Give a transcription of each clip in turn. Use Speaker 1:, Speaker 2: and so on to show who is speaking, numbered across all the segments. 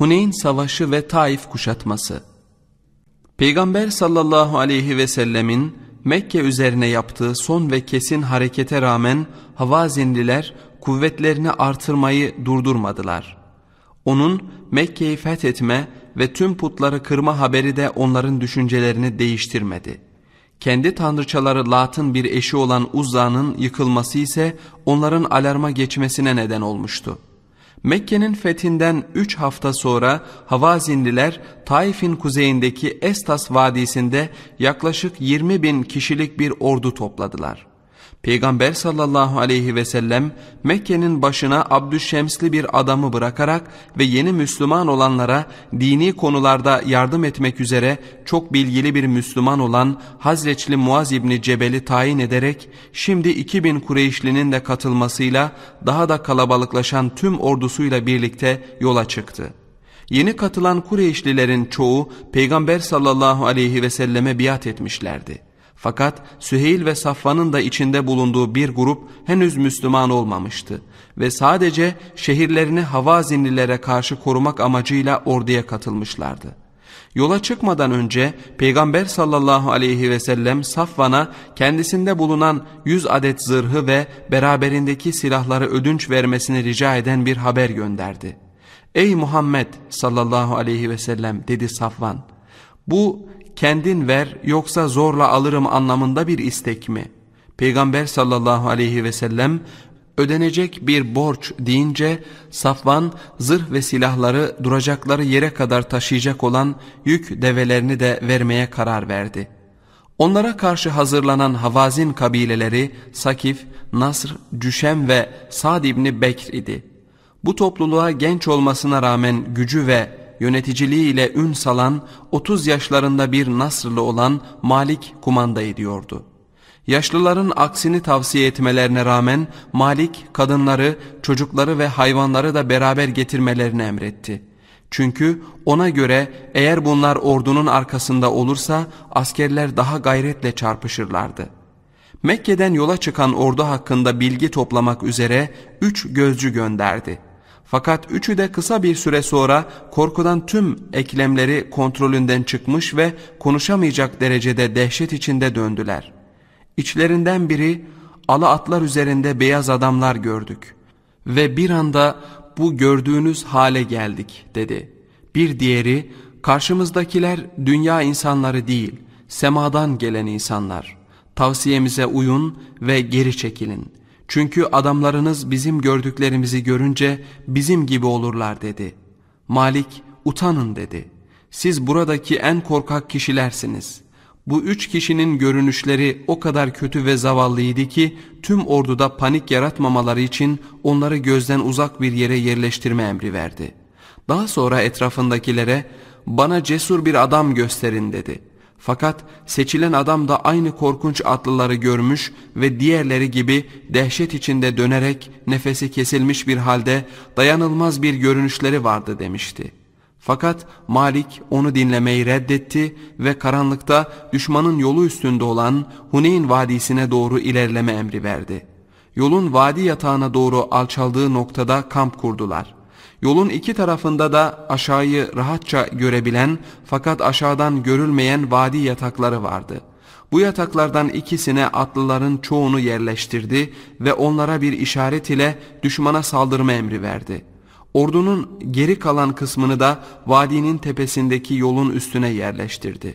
Speaker 1: Huneyn Savaşı ve Taif Kuşatması Peygamber sallallahu aleyhi ve sellemin Mekke üzerine yaptığı son ve kesin harekete rağmen Havazinliler kuvvetlerini artırmayı durdurmadılar. Onun Mekke'yi fethetme ve tüm putları kırma haberi de onların düşüncelerini değiştirmedi. Kendi tanrıçaları Lat'ın bir eşi olan Uzza'nın yıkılması ise onların alarma geçmesine neden olmuştu.'' Mekke'nin fethinden üç hafta sonra Havazinliler Taif'in kuzeyindeki Estas Vadisi'nde yaklaşık 20 bin kişilik bir ordu topladılar. Peygamber sallallahu aleyhi ve sellem Mekke'nin başına Abdüşşemsli bir adamı bırakarak ve yeni Müslüman olanlara dini konularda yardım etmek üzere çok bilgili bir Müslüman olan Hazreçli Muaz İbni Cebel'i tayin ederek şimdi 2000 Kureyşli'nin de katılmasıyla daha da kalabalıklaşan tüm ordusuyla birlikte yola çıktı. Yeni katılan Kureyşlilerin çoğu Peygamber sallallahu aleyhi ve selleme biat etmişlerdi. Fakat Süheyl ve Safvan'ın da içinde bulunduğu bir grup henüz Müslüman olmamıştı ve sadece şehirlerini Havazinlilere karşı korumak amacıyla orduya katılmışlardı. Yola çıkmadan önce Peygamber sallallahu aleyhi ve sellem Safvan'a kendisinde bulunan 100 adet zırhı ve beraberindeki silahları ödünç vermesini rica eden bir haber gönderdi. Ey Muhammed sallallahu aleyhi ve sellem dedi Safvan. Bu kendin ver yoksa zorla alırım anlamında bir istek mi? Peygamber sallallahu aleyhi ve sellem ödenecek bir borç deyince Safvan zırh ve silahları duracakları yere kadar taşıyacak olan yük develerini de vermeye karar verdi. Onlara karşı hazırlanan Havazin kabileleri Sakif, Nasr, Cüşem ve Sad İbni Bekr idi. Bu topluluğa genç olmasına rağmen gücü ve Yöneticiliği ile ün salan 30 yaşlarında bir Nasrlı olan Malik kumanda ediyordu. Yaşlıların aksini tavsiye etmelerine rağmen Malik kadınları, çocukları ve hayvanları da beraber getirmelerini emretti. Çünkü ona göre eğer bunlar ordunun arkasında olursa askerler daha gayretle çarpışırlardı. Mekke'den yola çıkan ordu hakkında bilgi toplamak üzere üç gözcü gönderdi.'' Fakat üçü de kısa bir süre sonra korkudan tüm eklemleri kontrolünden çıkmış ve konuşamayacak derecede dehşet içinde döndüler. İçlerinden biri ala atlar üzerinde beyaz adamlar gördük ve bir anda bu gördüğünüz hale geldik dedi. Bir diğeri karşımızdakiler dünya insanları değil semadan gelen insanlar. Tavsiyemize uyun ve geri çekilin.'' Çünkü adamlarınız bizim gördüklerimizi görünce bizim gibi olurlar dedi. Malik utanın dedi. Siz buradaki en korkak kişilersiniz. Bu üç kişinin görünüşleri o kadar kötü ve zavallıydı ki tüm orduda panik yaratmamaları için onları gözden uzak bir yere yerleştirme emri verdi. Daha sonra etrafındakilere bana cesur bir adam gösterin dedi.'' Fakat seçilen adam da aynı korkunç atlıları görmüş ve diğerleri gibi dehşet içinde dönerek nefesi kesilmiş bir halde dayanılmaz bir görünüşleri vardı demişti. Fakat Malik onu dinlemeyi reddetti ve karanlıkta düşmanın yolu üstünde olan Huneyn Vadisi'ne doğru ilerleme emri verdi. Yolun vadi yatağına doğru alçaldığı noktada kamp kurdular.'' Yolun iki tarafında da aşağıyı rahatça görebilen fakat aşağıdan görülmeyen vadi yatakları vardı. Bu yataklardan ikisine atlıların çoğunu yerleştirdi ve onlara bir işaret ile düşmana saldırma emri verdi. Ordunun geri kalan kısmını da vadinin tepesindeki yolun üstüne yerleştirdi.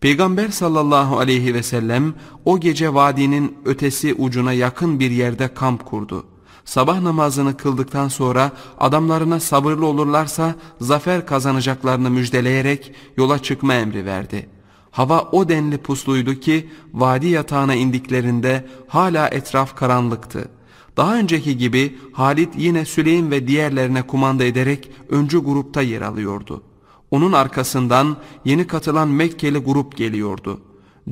Speaker 1: Peygamber sallallahu aleyhi ve sellem o gece vadinin ötesi ucuna yakın bir yerde kamp kurdu.'' sabah namazını kıldıktan sonra adamlarına sabırlı olurlarsa zafer kazanacaklarını müjdeleyerek yola çıkma emri verdi. Hava o denli pusluydu ki vadi yatağına indiklerinde hala etraf karanlıktı. Daha önceki gibi Halit yine Süleym ve diğerlerine kumanda ederek öncü grupta yer alıyordu. Onun arkasından yeni katılan Mekkeli grup geliyordu.''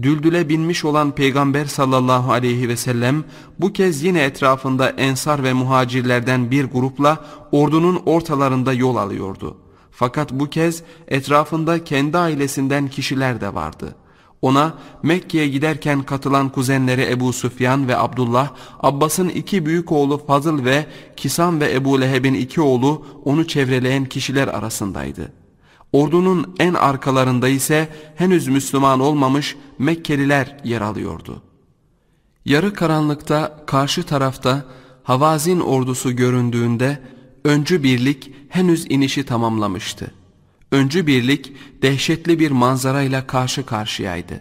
Speaker 1: Düldüle binmiş olan Peygamber sallallahu aleyhi ve sellem bu kez yine etrafında ensar ve muhacirlerden bir grupla ordunun ortalarında yol alıyordu. Fakat bu kez etrafında kendi ailesinden kişiler de vardı. Ona Mekke'ye giderken katılan kuzenleri Ebu Süfyan ve Abdullah, Abbas'ın iki büyük oğlu Fazıl ve Kisan ve Ebu Leheb'in iki oğlu onu çevreleyen kişiler arasındaydı.'' Ordunun en arkalarında ise henüz Müslüman olmamış Mekkeliler yer alıyordu. Yarı karanlıkta karşı tarafta Havazin ordusu göründüğünde öncü birlik henüz inişi tamamlamıştı. Öncü birlik dehşetli bir manzarayla karşı karşıyaydı.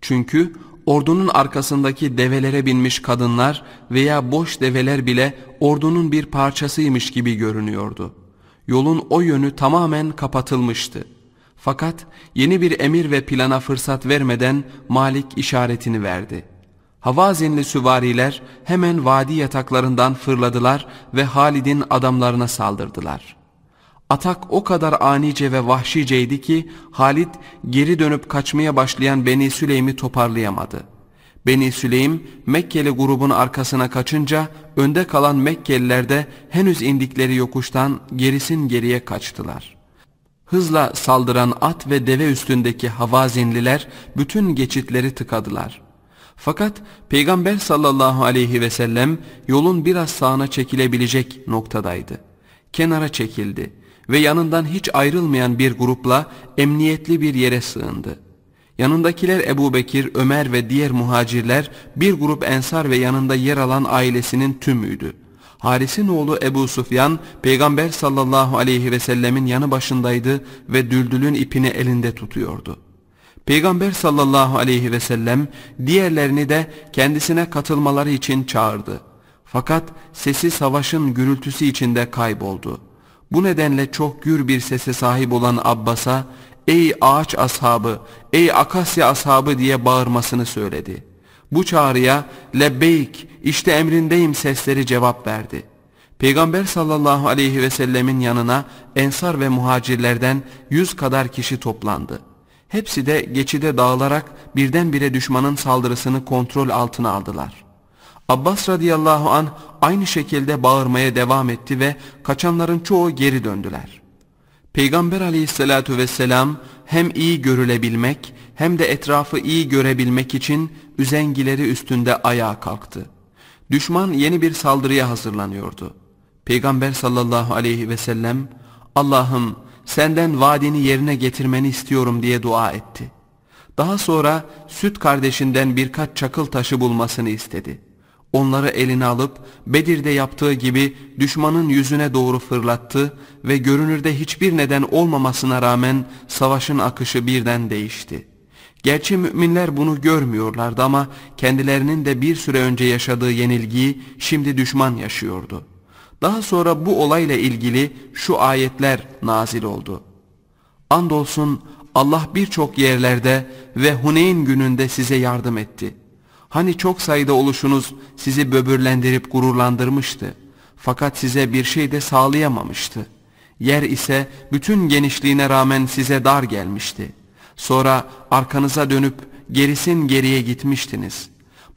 Speaker 1: Çünkü ordunun arkasındaki develere binmiş kadınlar veya boş develer bile ordunun bir parçasıymış gibi görünüyordu. Yolun o yönü tamamen kapatılmıştı. Fakat yeni bir emir ve plana fırsat vermeden Malik işaretini verdi. Havazinli süvariler hemen vadi yataklarından fırladılar ve Halid'in adamlarına saldırdılar. Atak o kadar anice ve vahşiceydi ki Halid geri dönüp kaçmaya başlayan Beni Süleym'i toparlayamadı.'' Beni Süleym Mekkeli grubun arkasına kaçınca önde kalan Mekkeliler de henüz indikleri yokuştan gerisin geriye kaçtılar. Hızla saldıran at ve deve üstündeki havazinliler bütün geçitleri tıkadılar. Fakat Peygamber sallallahu aleyhi ve sellem yolun biraz sağına çekilebilecek noktadaydı. Kenara çekildi ve yanından hiç ayrılmayan bir grupla emniyetli bir yere sığındı.'' Yanındakiler Ebu Bekir, Ömer ve diğer muhacirler bir grup ensar ve yanında yer alan ailesinin tümüydü. Haris'in oğlu Ebu Sufyan, Peygamber sallallahu aleyhi ve sellemin yanı başındaydı ve düldülün ipini elinde tutuyordu. Peygamber sallallahu aleyhi ve sellem diğerlerini de kendisine katılmaları için çağırdı. Fakat sesi savaşın gürültüsü içinde kayboldu. Bu nedenle çok gür bir sese sahip olan Abbas'a ey ağaç ashabı, ey akasya ashabı diye bağırmasını söyledi. Bu çağrıya lebbeyk, işte emrindeyim sesleri cevap verdi. Peygamber sallallahu aleyhi ve sellemin yanına ensar ve muhacirlerden yüz kadar kişi toplandı. Hepsi de geçide dağılarak birdenbire düşmanın saldırısını kontrol altına aldılar. Abbas radıyallahu an aynı şekilde bağırmaya devam etti ve kaçanların çoğu geri döndüler.'' Peygamber aleyhissalatu vesselam hem iyi görülebilmek hem de etrafı iyi görebilmek için üzengileri üstünde ayağa kalktı. Düşman yeni bir saldırıya hazırlanıyordu. Peygamber sallallahu aleyhi ve sellem Allah'ım senden vaadini yerine getirmeni istiyorum diye dua etti. Daha sonra süt kardeşinden birkaç çakıl taşı bulmasını istedi. Onları eline alıp Bedir'de yaptığı gibi düşmanın yüzüne doğru fırlattı ve görünürde hiçbir neden olmamasına rağmen savaşın akışı birden değişti. Gerçi müminler bunu görmüyorlardı ama kendilerinin de bir süre önce yaşadığı yenilgiyi şimdi düşman yaşıyordu. Daha sonra bu olayla ilgili şu ayetler nazil oldu. Andolsun Allah birçok yerlerde ve Huneyn gününde size yardım etti.'' Hani çok sayıda oluşunuz sizi böbürlendirip gururlandırmıştı. Fakat size bir şey de sağlayamamıştı. Yer ise bütün genişliğine rağmen size dar gelmişti. Sonra arkanıza dönüp gerisin geriye gitmiştiniz.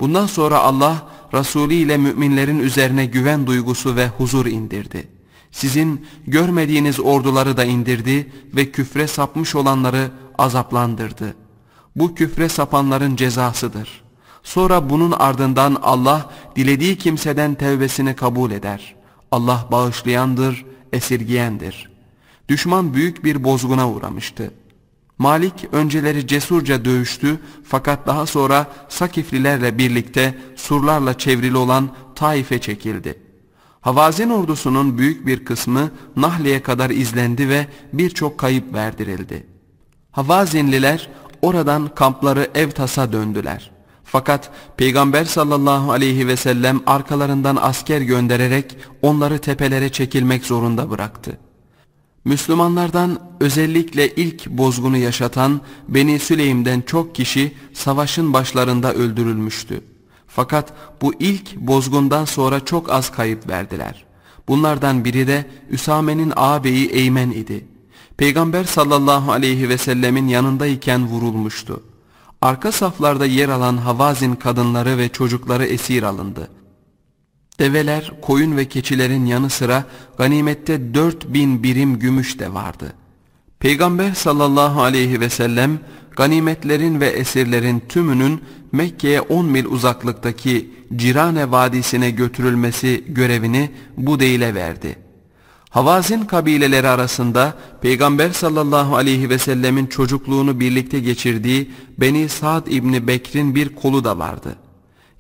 Speaker 1: Bundan sonra Allah Resulü ile müminlerin üzerine güven duygusu ve huzur indirdi. Sizin görmediğiniz orduları da indirdi ve küfre sapmış olanları azaplandırdı. Bu küfre sapanların cezasıdır.'' Sonra bunun ardından Allah dilediği kimseden tevbesini kabul eder. Allah bağışlayandır, esirgiyendir. Düşman büyük bir bozguna uğramıştı. Malik önceleri cesurca dövüştü fakat daha sonra Sakiflilerle birlikte surlarla çevrili olan Taif'e çekildi. Havazin ordusunun büyük bir kısmı Nahli'ye kadar izlendi ve birçok kayıp verdirildi. Havazinliler oradan kampları Evtas'a döndüler.'' Fakat Peygamber sallallahu aleyhi ve sellem arkalarından asker göndererek onları tepelere çekilmek zorunda bıraktı. Müslümanlardan özellikle ilk bozgunu yaşatan Beni Süleym'den çok kişi savaşın başlarında öldürülmüştü. Fakat bu ilk bozgundan sonra çok az kayıp verdiler. Bunlardan biri de Üsame'nin ağabeyi Eymen idi. Peygamber sallallahu aleyhi ve sellemin yanındayken vurulmuştu arka saflarda yer alan Havazin kadınları ve çocukları esir alındı. Develer, koyun ve keçilerin yanı sıra ganimette bin birim gümüş de vardı. Peygamber sallallahu aleyhi ve sellem ganimetlerin ve esirlerin tümünün Mekke'ye 10 mil uzaklıktaki Cirane Vadisi'ne götürülmesi görevini bu değile verdi. Havazin kabileleri arasında Peygamber sallallahu aleyhi ve sellemin çocukluğunu birlikte geçirdiği Beni Sa'd İbni Bekir'in bir kolu da vardı.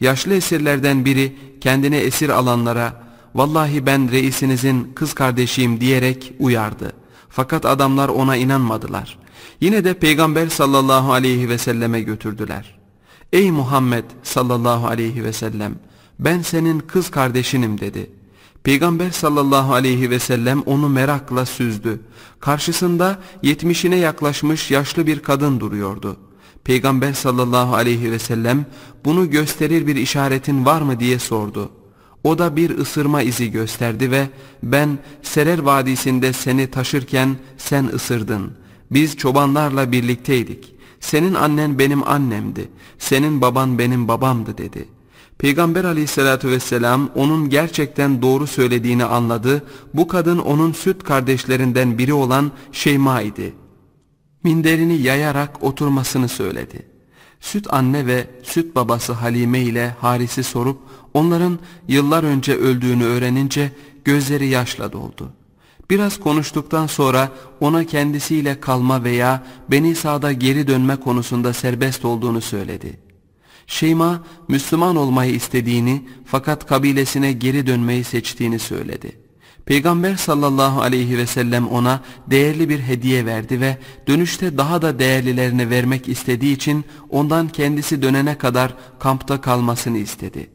Speaker 1: Yaşlı esirlerden biri kendine esir alanlara ''Vallahi ben reisinizin kız kardeşiyim'' diyerek uyardı. Fakat adamlar ona inanmadılar. Yine de Peygamber sallallahu aleyhi ve selleme götürdüler. ''Ey Muhammed sallallahu aleyhi ve sellem ben senin kız kardeşinim'' dedi.'' Peygamber sallallahu aleyhi ve sellem onu merakla süzdü. Karşısında yetmişine yaklaşmış yaşlı bir kadın duruyordu. Peygamber sallallahu aleyhi ve sellem bunu gösterir bir işaretin var mı diye sordu. O da bir ısırma izi gösterdi ve ben Serer Vadisi'nde seni taşırken sen ısırdın. Biz çobanlarla birlikteydik. Senin annen benim annemdi. Senin baban benim babamdı dedi.'' Peygamber aleyhissalatü vesselam onun gerçekten doğru söylediğini anladı. Bu kadın onun süt kardeşlerinden biri olan Şeyma idi. Minderini yayarak oturmasını söyledi. Süt anne ve süt babası Halime ile Haris'i sorup onların yıllar önce öldüğünü öğrenince gözleri yaşla doldu. Biraz konuştuktan sonra ona kendisiyle kalma veya Beni Sa'da geri dönme konusunda serbest olduğunu söyledi.'' Şeyma, Müslüman olmayı istediğini fakat kabilesine geri dönmeyi seçtiğini söyledi. Peygamber sallallahu aleyhi ve sellem ona değerli bir hediye verdi ve dönüşte daha da değerlilerini vermek istediği için ondan kendisi dönene kadar kampta kalmasını istedi.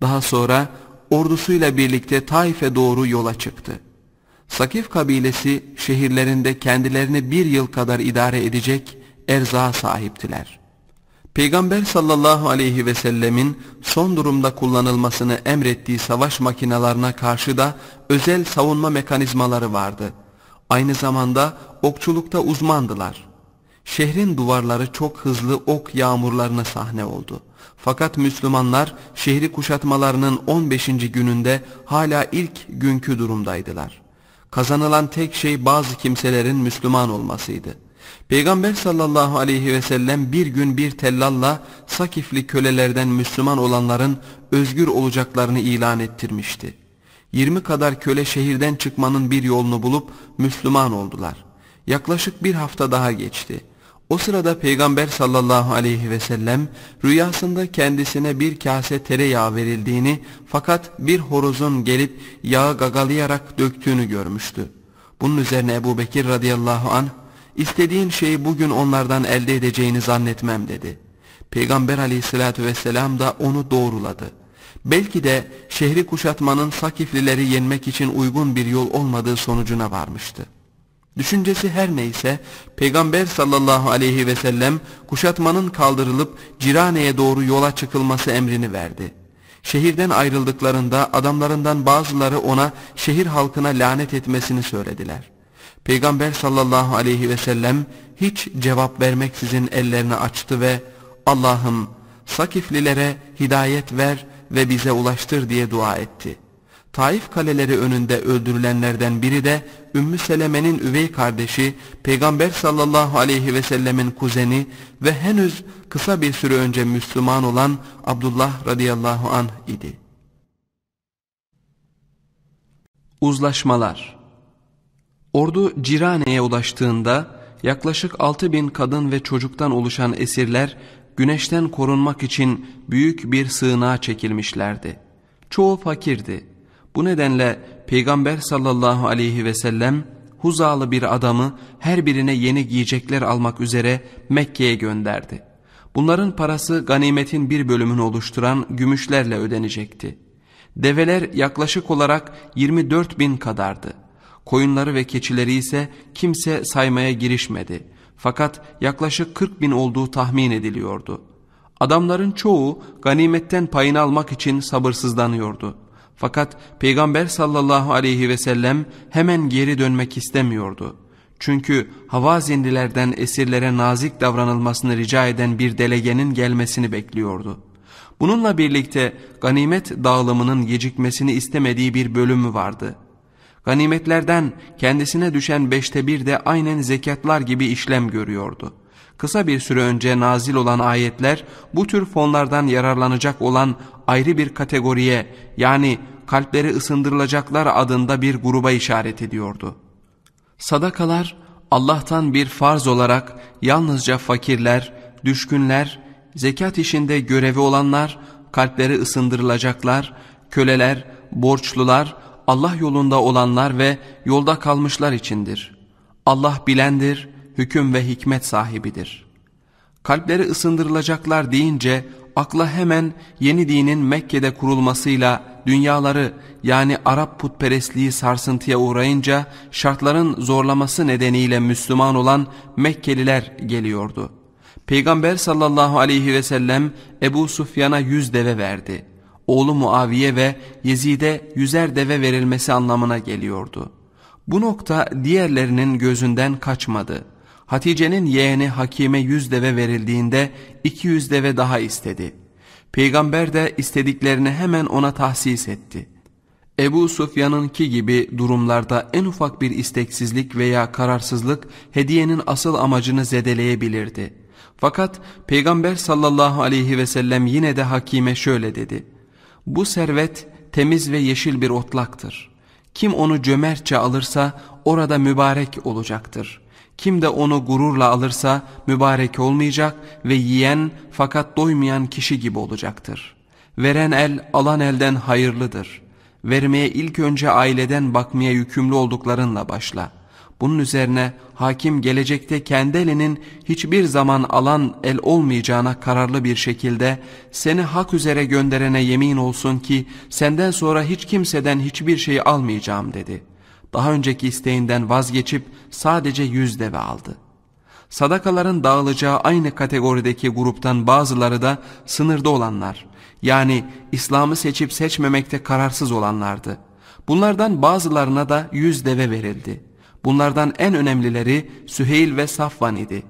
Speaker 1: Daha sonra ordusuyla birlikte Taif'e doğru yola çıktı. Sakif kabilesi şehirlerinde kendilerini bir yıl kadar idare edecek erzağa sahiptiler.'' Peygamber sallallahu aleyhi ve sellemin son durumda kullanılmasını emrettiği savaş makinalarına karşı da özel savunma mekanizmaları vardı. Aynı zamanda okçulukta uzmandılar. Şehrin duvarları çok hızlı ok yağmurlarına sahne oldu. Fakat Müslümanlar şehri kuşatmalarının 15. gününde hala ilk günkü durumdaydılar. Kazanılan tek şey bazı kimselerin Müslüman olmasıydı. Peygamber sallallahu aleyhi ve sellem bir gün bir tellalla Sakifli kölelerden Müslüman olanların özgür olacaklarını ilan ettirmişti. 20 kadar köle şehirden çıkmanın bir yolunu bulup Müslüman oldular. Yaklaşık bir hafta daha geçti. O sırada Peygamber sallallahu aleyhi ve sellem rüyasında kendisine bir kase tereyağı verildiğini fakat bir horozun gelip yağı gagalayarak döktüğünü görmüştü. Bunun üzerine Ebu Bekir radıyallahu anh İstediğin şeyi bugün onlardan elde edeceğini zannetmem dedi. Peygamber aleyhissalatü vesselam da onu doğruladı. Belki de şehri kuşatmanın Sakiflileri yenmek için uygun bir yol olmadığı sonucuna varmıştı. Düşüncesi her neyse Peygamber sallallahu aleyhi ve sellem kuşatmanın kaldırılıp Cirane'ye doğru yola çıkılması emrini verdi. Şehirden ayrıldıklarında adamlarından bazıları ona şehir halkına lanet etmesini söylediler. Peygamber sallallahu aleyhi ve sellem hiç cevap vermeksizin ellerini açtı ve Allah'ım Sakiflilere hidayet ver ve bize ulaştır diye dua etti. Taif kaleleri önünde öldürülenlerden biri de Ümmü Seleme'nin üvey kardeşi, Peygamber sallallahu aleyhi ve sellemin kuzeni ve henüz kısa bir süre önce Müslüman olan Abdullah radıyallahu anh idi. Uzlaşmalar Ordu Cirane'ye ulaştığında yaklaşık 6 bin kadın ve çocuktan oluşan esirler güneşten korunmak için büyük bir sığınağa çekilmişlerdi. Çoğu fakirdi. Bu nedenle Peygamber sallallahu aleyhi ve sellem Huzalı bir adamı her birine yeni giyecekler almak üzere Mekke'ye gönderdi. Bunların parası ganimetin bir bölümünü oluşturan gümüşlerle ödenecekti. Develer yaklaşık olarak 24 bin kadardı. Koyunları ve keçileri ise kimse saymaya girişmedi. Fakat yaklaşık 40 bin olduğu tahmin ediliyordu. Adamların çoğu ganimetten payını almak için sabırsızlanıyordu. Fakat Peygamber sallallahu aleyhi ve sellem hemen geri dönmek istemiyordu. Çünkü Havazinlilerden esirlere nazik davranılmasını rica eden bir delegenin gelmesini bekliyordu. Bununla birlikte ganimet dağılımının gecikmesini istemediği bir bölümü vardı. Ganimetlerden kendisine düşen beşte bir de aynen zekatlar gibi işlem görüyordu. Kısa bir süre önce nazil olan ayetler bu tür fonlardan yararlanacak olan ayrı bir kategoriye yani kalpleri ısındırılacaklar adında bir gruba işaret ediyordu. Sadakalar Allah'tan bir farz olarak yalnızca fakirler, düşkünler, zekat işinde görevi olanlar, kalpleri ısındırılacaklar, köleler, borçlular Allah yolunda olanlar ve yolda kalmışlar içindir. Allah bilendir, hüküm ve hikmet sahibidir. Kalpleri ısındırılacaklar deyince akla hemen yeni dinin Mekke'de kurulmasıyla dünyaları yani Arap putperestliği sarsıntıya uğrayınca şartların zorlaması nedeniyle Müslüman olan Mekkeliler geliyordu. Peygamber sallallahu aleyhi ve sellem Ebu Sufyan'a yüz deve verdi.'' oğlu Muaviye ve Yezid'e yüzer deve verilmesi anlamına geliyordu. Bu nokta diğerlerinin gözünden kaçmadı. Hatice'nin yeğeni Hakim'e yüz deve verildiğinde 200 deve daha istedi. Peygamber de istediklerini hemen ona tahsis etti. Ebu Sufyan'ınki gibi durumlarda en ufak bir isteksizlik veya kararsızlık hediyenin asıl amacını zedeleyebilirdi.'' Fakat Peygamber sallallahu aleyhi ve sellem yine de Hakim'e şöyle dedi. Bu servet temiz ve yeşil bir otlaktır. Kim onu cömertçe alırsa orada mübarek olacaktır. Kim de onu gururla alırsa mübarek olmayacak ve yiyen fakat doymayan kişi gibi olacaktır. Veren el alan elden hayırlıdır. Vermeye ilk önce aileden bakmaya yükümlü olduklarınla başla.'' Bunun üzerine hakim gelecekte kendi elinin hiçbir zaman alan el olmayacağına kararlı bir şekilde seni hak üzere gönderene yemin olsun ki senden sonra hiç kimseden hiçbir şey almayacağım dedi. Daha önceki isteğinden vazgeçip sadece yüz deve aldı. Sadakaların dağılacağı aynı kategorideki gruptan bazıları da sınırda olanlar yani İslam'ı seçip seçmemekte kararsız olanlardı. Bunlardan bazılarına da yüz deve verildi.'' Bunlardan en önemlileri Süheyl ve Safvan idi.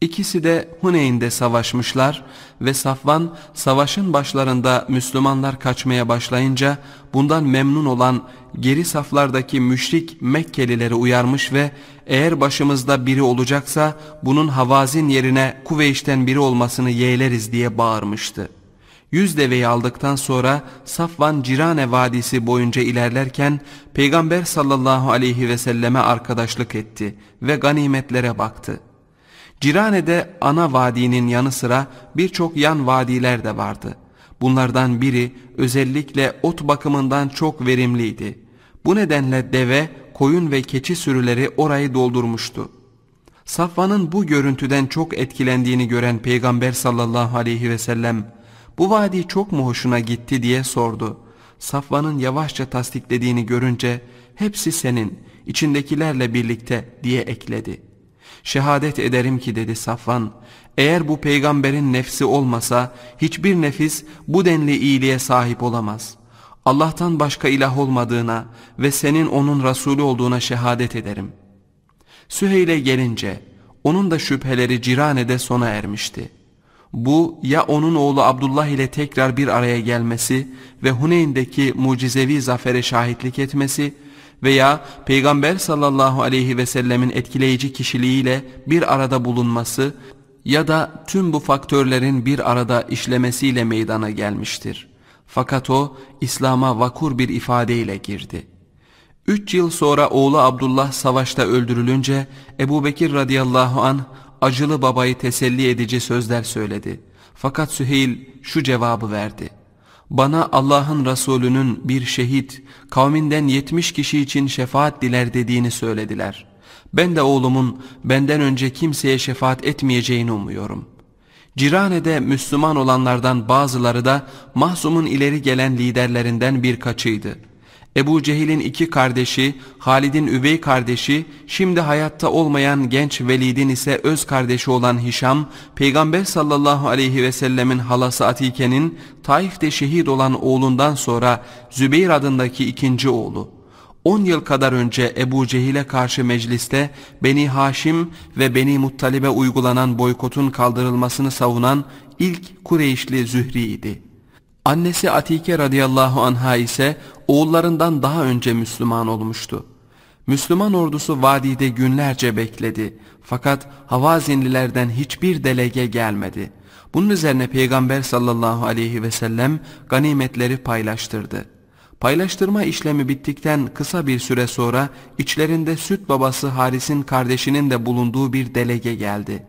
Speaker 1: İkisi de Huneyn'de savaşmışlar ve Safvan savaşın başlarında Müslümanlar kaçmaya başlayınca bundan memnun olan geri saflardaki müşrik Mekkelileri uyarmış ve eğer başımızda biri olacaksa bunun Havazin yerine Kuveyş'ten biri olmasını yeğleriz diye bağırmıştı. Yüz deveyi aldıktan sonra Safvan Cirane Vadisi boyunca ilerlerken Peygamber sallallahu aleyhi ve selleme arkadaşlık etti ve ganimetlere baktı. Cirane'de ana vadinin yanı sıra birçok yan vadiler de vardı. Bunlardan biri özellikle ot bakımından çok verimliydi. Bu nedenle deve, koyun ve keçi sürüleri orayı doldurmuştu. Safvan'ın bu görüntüden çok etkilendiğini gören Peygamber sallallahu aleyhi ve sellem bu vadi çok mu hoşuna gitti diye sordu. Safvan'ın yavaşça tasdiklediğini görünce hepsi senin, içindekilerle birlikte diye ekledi. Şehadet ederim ki dedi Safvan, eğer bu peygamberin nefsi olmasa hiçbir nefis bu denli iyiliğe sahip olamaz. Allah'tan başka ilah olmadığına ve senin onun Resulü olduğuna şehadet ederim. Süheyl'e gelince onun da şüpheleri Cirane'de sona ermişti.'' Bu ya onun oğlu Abdullah ile tekrar bir araya gelmesi ve Huneyn'deki mucizevi zafere şahitlik etmesi veya Peygamber sallallahu aleyhi ve sellemin etkileyici kişiliğiyle bir arada bulunması ya da tüm bu faktörlerin bir arada işlemesiyle meydana gelmiştir. Fakat o İslam'a vakur bir ifadeyle girdi. Üç yıl sonra oğlu Abdullah savaşta öldürülünce Ebu Bekir radıyallahu anh acılı babayı teselli edici sözler söyledi. Fakat Süheyl şu cevabı verdi. Bana Allah'ın Resulü'nün bir şehit, kavminden yetmiş kişi için şefaat diler dediğini söylediler. Ben de oğlumun benden önce kimseye şefaat etmeyeceğini umuyorum. Cirane'de Müslüman olanlardan bazıları da mahzumun ileri gelen liderlerinden birkaçıydı.'' Ebu Cehil'in iki kardeşi, Halid'in üvey kardeşi, şimdi hayatta olmayan genç Velid'in ise öz kardeşi olan Hişam, Peygamber sallallahu aleyhi ve sellemin halası Atike'nin Taif'te şehit olan oğlundan sonra Zübeyir adındaki ikinci oğlu. 10 yıl kadar önce Ebu Cehil'e karşı mecliste Beni Haşim ve Beni Muttalib'e uygulanan boykotun kaldırılmasını savunan ilk Kureyşli Zühri idi.'' Annesi Atike radıyallahu anha ise oğullarından daha önce Müslüman olmuştu. Müslüman ordusu vadide günlerce bekledi. Fakat Havazinlilerden hiçbir delege gelmedi. Bunun üzerine Peygamber sallallahu aleyhi ve sellem ganimetleri paylaştırdı. Paylaştırma işlemi bittikten kısa bir süre sonra içlerinde süt babası Haris'in kardeşinin de bulunduğu bir delege geldi.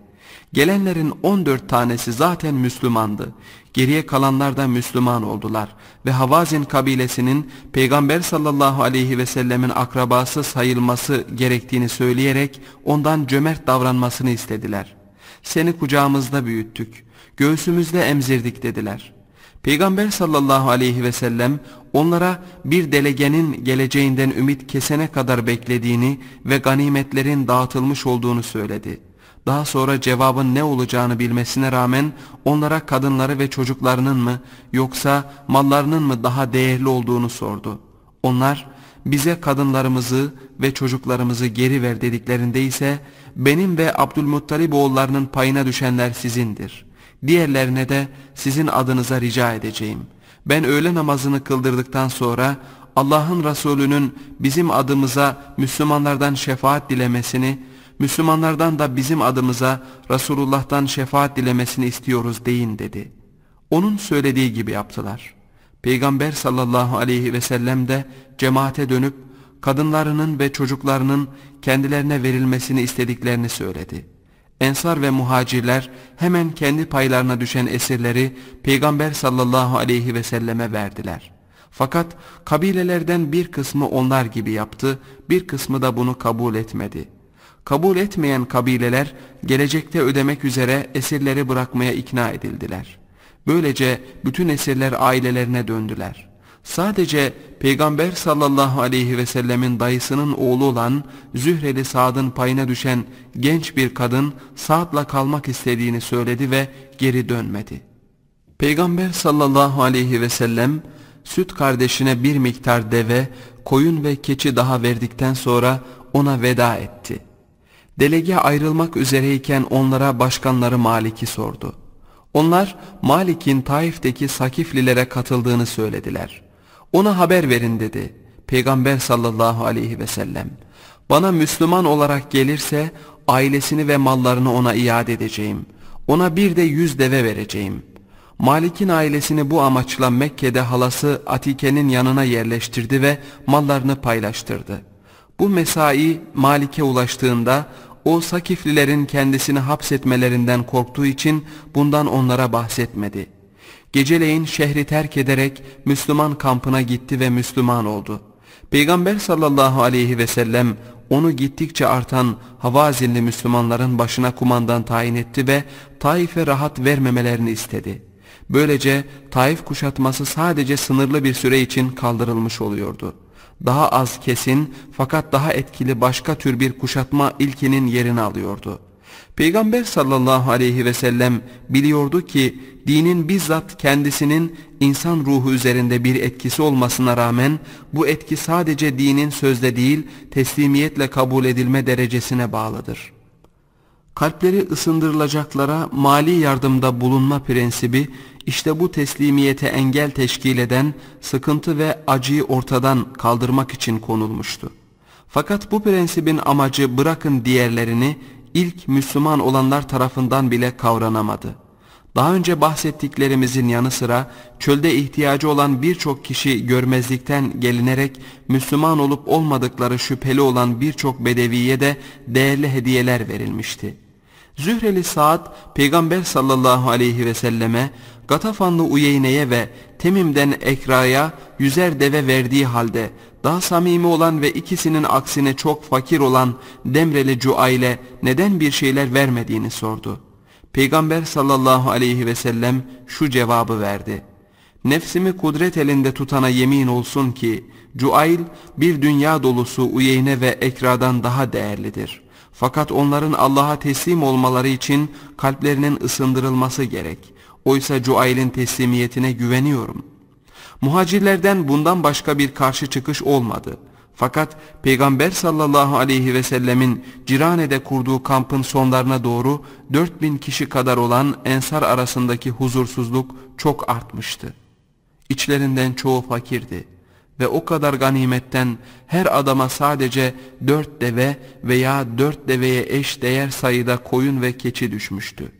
Speaker 1: Gelenlerin 14 tanesi zaten Müslümandı geriye kalanlar da Müslüman oldular ve Havazin kabilesinin Peygamber sallallahu aleyhi ve sellemin akrabası sayılması gerektiğini söyleyerek ondan cömert davranmasını istediler. Seni kucağımızda büyüttük, göğsümüzde emzirdik dediler. Peygamber sallallahu aleyhi ve sellem onlara bir delegenin geleceğinden ümit kesene kadar beklediğini ve ganimetlerin dağıtılmış olduğunu söyledi.'' daha sonra cevabın ne olacağını bilmesine rağmen onlara kadınları ve çocuklarının mı yoksa mallarının mı daha değerli olduğunu sordu. Onlar bize kadınlarımızı ve çocuklarımızı geri ver dediklerinde ise benim ve Abdülmuttalib oğullarının payına düşenler sizindir. Diğerlerine de sizin adınıza rica edeceğim. Ben öğle namazını kıldırdıktan sonra Allah'ın Resulü'nün bizim adımıza Müslümanlardan şefaat dilemesini Müslümanlardan da bizim adımıza Resulullah'tan şefaat dilemesini istiyoruz deyin dedi. Onun söylediği gibi yaptılar. Peygamber sallallahu aleyhi ve sellem de cemaate dönüp kadınlarının ve çocuklarının kendilerine verilmesini istediklerini söyledi. Ensar ve muhacirler hemen kendi paylarına düşen esirleri Peygamber sallallahu aleyhi ve selleme verdiler. Fakat kabilelerden bir kısmı onlar gibi yaptı, bir kısmı da bunu kabul etmedi.'' Kabul etmeyen kabileler gelecekte ödemek üzere esirleri bırakmaya ikna edildiler. Böylece bütün esirler ailelerine döndüler. Sadece Peygamber sallallahu aleyhi ve sellemin dayısının oğlu olan Zühreli Sad'ın payına düşen genç bir kadın Sad'la kalmak istediğini söyledi ve geri dönmedi. Peygamber sallallahu aleyhi ve sellem süt kardeşine bir miktar deve, koyun ve keçi daha verdikten sonra ona veda etti.'' Delege ayrılmak üzereyken onlara başkanları Malik'i sordu. Onlar Malik'in Taif'teki Sakiflilere katıldığını söylediler. Ona haber verin dedi Peygamber sallallahu aleyhi ve sellem. Bana Müslüman olarak gelirse ailesini ve mallarını ona iade edeceğim. Ona bir de yüz deve vereceğim. Malik'in ailesini bu amaçla Mekke'de halası Atike'nin yanına yerleştirdi ve mallarını paylaştırdı.'' Bu mesai Malik'e ulaştığında o Sakiflilerin kendisini hapsetmelerinden korktuğu için bundan onlara bahsetmedi. Geceleyin şehri terk ederek Müslüman kampına gitti ve Müslüman oldu. Peygamber sallallahu aleyhi ve sellem onu gittikçe artan Havazinli Müslümanların başına kumandan tayin etti ve Taif'e rahat vermemelerini istedi. Böylece Taif kuşatması sadece sınırlı bir süre için kaldırılmış oluyordu.'' daha az kesin fakat daha etkili başka tür bir kuşatma ilkinin yerini alıyordu. Peygamber sallallahu aleyhi ve sellem biliyordu ki dinin bizzat kendisinin insan ruhu üzerinde bir etkisi olmasına rağmen bu etki sadece dinin sözde değil teslimiyetle kabul edilme derecesine bağlıdır.'' kalpleri ısındırılacaklara mali yardımda bulunma prensibi işte bu teslimiyete engel teşkil eden sıkıntı ve acıyı ortadan kaldırmak için konulmuştu. Fakat bu prensibin amacı bırakın diğerlerini ilk Müslüman olanlar tarafından bile kavranamadı. Daha önce bahsettiklerimizin yanı sıra çölde ihtiyacı olan birçok kişi görmezlikten gelinerek Müslüman olup olmadıkları şüpheli olan birçok bedeviye de değerli hediyeler verilmişti. Zühreli Saad peygamber sallallahu aleyhi ve selleme Gatafanlı Uyeyne'ye ve Temim'den Ekra'ya yüzer deve verdiği halde daha samimi olan ve ikisinin aksine çok fakir olan Demreli Cuail'e neden bir şeyler vermediğini sordu. Peygamber sallallahu aleyhi ve sellem şu cevabı verdi. Nefsimi kudret elinde tutana yemin olsun ki Cuail bir dünya dolusu Uyeyne ve Ekra'dan daha değerlidir. Fakat onların Allah'a teslim olmaları için kalplerinin ısındırılması gerek.'' Oysa Cuail'in teslimiyetine güveniyorum. Muhacirlerden bundan başka bir karşı çıkış olmadı. Fakat Peygamber sallallahu aleyhi ve sellemin Cirane'de kurduğu kampın sonlarına doğru 4000 kişi kadar olan ensar arasındaki huzursuzluk çok artmıştı. İçlerinden çoğu fakirdi ve o kadar ganimetten her adama sadece dört deve veya dört deveye eş değer sayıda koyun ve keçi düşmüştü.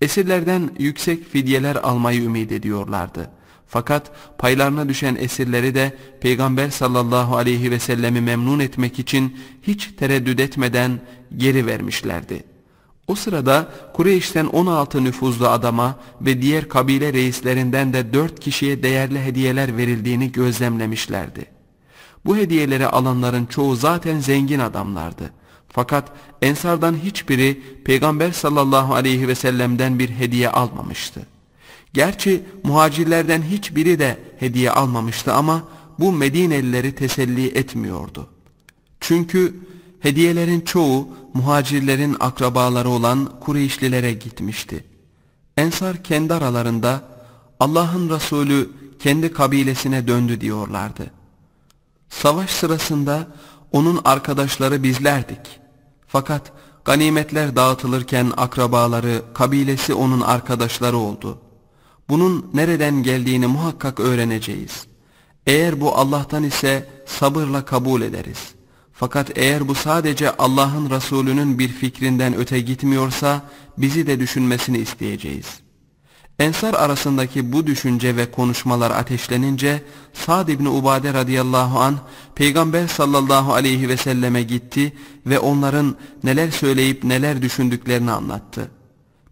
Speaker 1: Esirlerden yüksek fidyeler almayı ümit ediyorlardı. Fakat paylarına düşen esirleri de Peygamber sallallahu aleyhi ve sellemi memnun etmek için hiç tereddüt etmeden geri vermişlerdi. O sırada Kureyş'ten 16 nüfuzlu adama ve diğer kabile reislerinden de 4 kişiye değerli hediyeler verildiğini gözlemlemişlerdi. Bu hediyeleri alanların çoğu zaten zengin adamlardı. Fakat ensardan hiçbiri Peygamber sallallahu aleyhi ve sellem'den bir hediye almamıştı. Gerçi muhacirlerden hiçbiri de hediye almamıştı ama bu Medinelileri teselli etmiyordu. Çünkü hediyelerin çoğu muhacirlerin akrabaları olan Kureyşlilere gitmişti. Ensar kendi aralarında Allah'ın Resulü kendi kabilesine döndü diyorlardı. Savaş sırasında onun arkadaşları bizlerdik. Fakat ganimetler dağıtılırken akrabaları, kabilesi onun arkadaşları oldu. Bunun nereden geldiğini muhakkak öğreneceğiz. Eğer bu Allah'tan ise sabırla kabul ederiz. Fakat eğer bu sadece Allah'ın Resulü'nün bir fikrinden öte gitmiyorsa bizi de düşünmesini isteyeceğiz.'' Ensar arasındaki bu düşünce ve konuşmalar ateşlenince Sa'd ibn Ubade radıyallahu an Peygamber sallallahu aleyhi ve selleme gitti ve onların neler söyleyip neler düşündüklerini anlattı.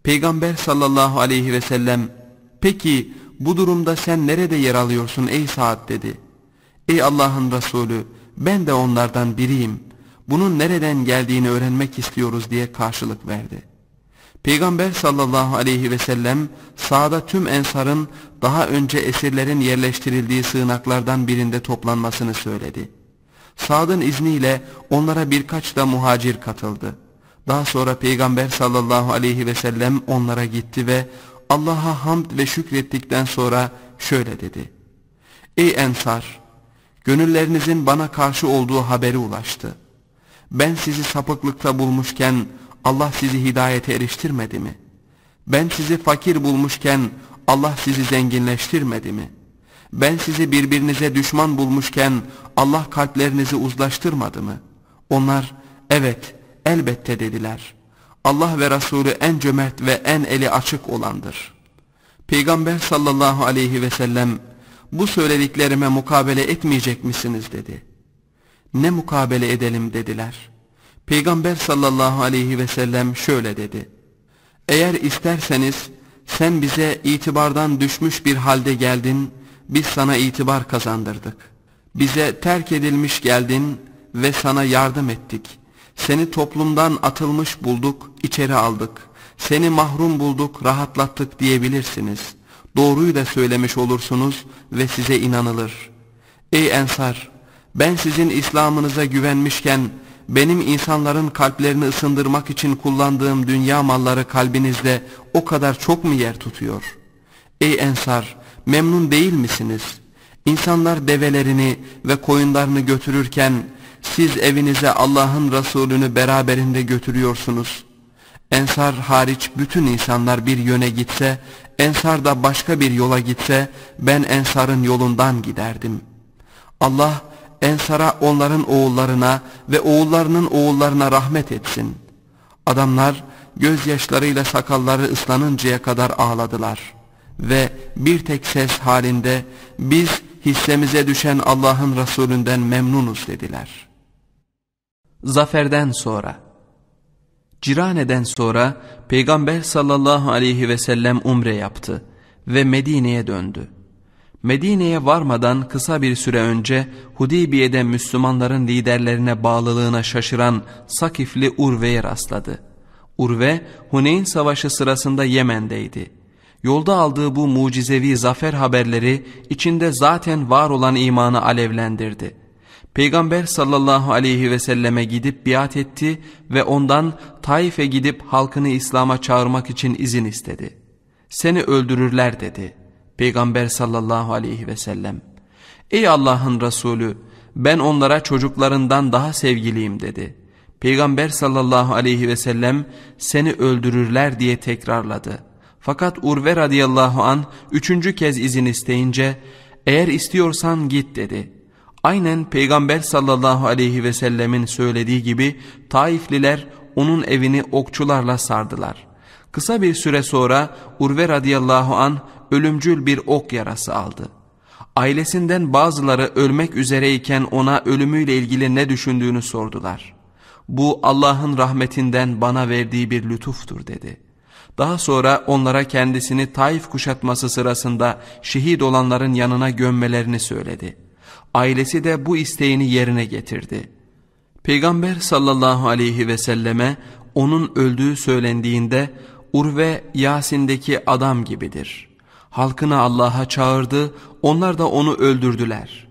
Speaker 1: Peygamber sallallahu aleyhi ve sellem peki bu durumda sen nerede yer alıyorsun ey Sa'd dedi. Ey Allah'ın Resulü ben de onlardan biriyim. Bunun nereden geldiğini öğrenmek istiyoruz diye karşılık verdi. Peygamber sallallahu aleyhi ve sellem sağda tüm ensarın daha önce esirlerin yerleştirildiği sığınaklardan birinde toplanmasını söyledi. Sad'ın izniyle onlara birkaç da muhacir katıldı. Daha sonra Peygamber sallallahu aleyhi ve sellem onlara gitti ve Allah'a hamd ve şükrettikten sonra şöyle dedi. Ey ensar! Gönüllerinizin bana karşı olduğu haberi ulaştı. Ben sizi sapıklıkta bulmuşken Allah sizi hidayete eriştirmedi mi? Ben sizi fakir bulmuşken Allah sizi zenginleştirmedi mi? Ben sizi birbirinize düşman bulmuşken Allah kalplerinizi uzlaştırmadı mı? Onlar evet elbette dediler. Allah ve Resulü en cömert ve en eli açık olandır. Peygamber sallallahu aleyhi ve sellem bu söylediklerime mukabele etmeyecek misiniz dedi. Ne mukabele edelim dediler.'' Peygamber sallallahu aleyhi ve sellem şöyle dedi. Eğer isterseniz sen bize itibardan düşmüş bir halde geldin, biz sana itibar kazandırdık. Bize terk edilmiş geldin ve sana yardım ettik. Seni toplumdan atılmış bulduk, içeri aldık. Seni mahrum bulduk, rahatlattık diyebilirsiniz. Doğruyu da söylemiş olursunuz ve size inanılır. Ey Ensar! Ben sizin İslam'ınıza güvenmişken benim insanların kalplerini ısındırmak için kullandığım dünya malları kalbinizde o kadar çok mu yer tutuyor? Ey Ensar, memnun değil misiniz? İnsanlar develerini ve koyunlarını götürürken siz evinize Allah'ın Resulünü beraberinde götürüyorsunuz. Ensar hariç bütün insanlar bir yöne gitse, Ensar da başka bir yola gitse ben Ensar'ın yolundan giderdim. Allah Ensar'a onların oğullarına ve oğullarının oğullarına rahmet etsin. Adamlar gözyaşlarıyla sakalları ıslanıncaya kadar ağladılar. Ve bir tek ses halinde biz hissemize düşen Allah'ın Resulünden memnunuz dediler. Zaferden sonra Cirane'den sonra Peygamber sallallahu aleyhi ve sellem umre yaptı ve Medine'ye döndü. Medine'ye varmadan kısa bir süre önce Hudibiye'de Müslümanların liderlerine bağlılığına şaşıran Sakifli Urve'ye rastladı. Urve, Huneyn Savaşı sırasında Yemen'deydi. Yolda aldığı bu mucizevi zafer haberleri içinde zaten var olan imanı alevlendirdi. Peygamber sallallahu aleyhi ve selleme gidip biat etti ve ondan Taif'e gidip halkını İslam'a çağırmak için izin istedi. Seni öldürürler dedi.'' Peygamber sallallahu aleyhi ve sellem Ey Allah'ın Resulü ben onlara çocuklarından daha sevgiliyim dedi. Peygamber sallallahu aleyhi ve sellem seni öldürürler diye tekrarladı. Fakat Urve radıyallahu an üçüncü kez izin isteyince eğer istiyorsan git dedi. Aynen Peygamber sallallahu aleyhi ve sellemin söylediği gibi Taifliler onun evini okçularla sardılar. Kısa bir süre sonra Urve radıyallahu an ölümcül bir ok yarası aldı. Ailesinden bazıları ölmek üzereyken ona ölümüyle ilgili ne düşündüğünü sordular. Bu Allah'ın rahmetinden bana verdiği bir lütuftur dedi. Daha sonra onlara kendisini Taif kuşatması sırasında şehit olanların yanına gömmelerini söyledi. Ailesi de bu isteğini yerine getirdi. Peygamber sallallahu aleyhi ve selleme onun öldüğü söylendiğinde Urve Yasin'deki adam gibidir.'' halkını Allah'a çağırdı, onlar da onu öldürdüler.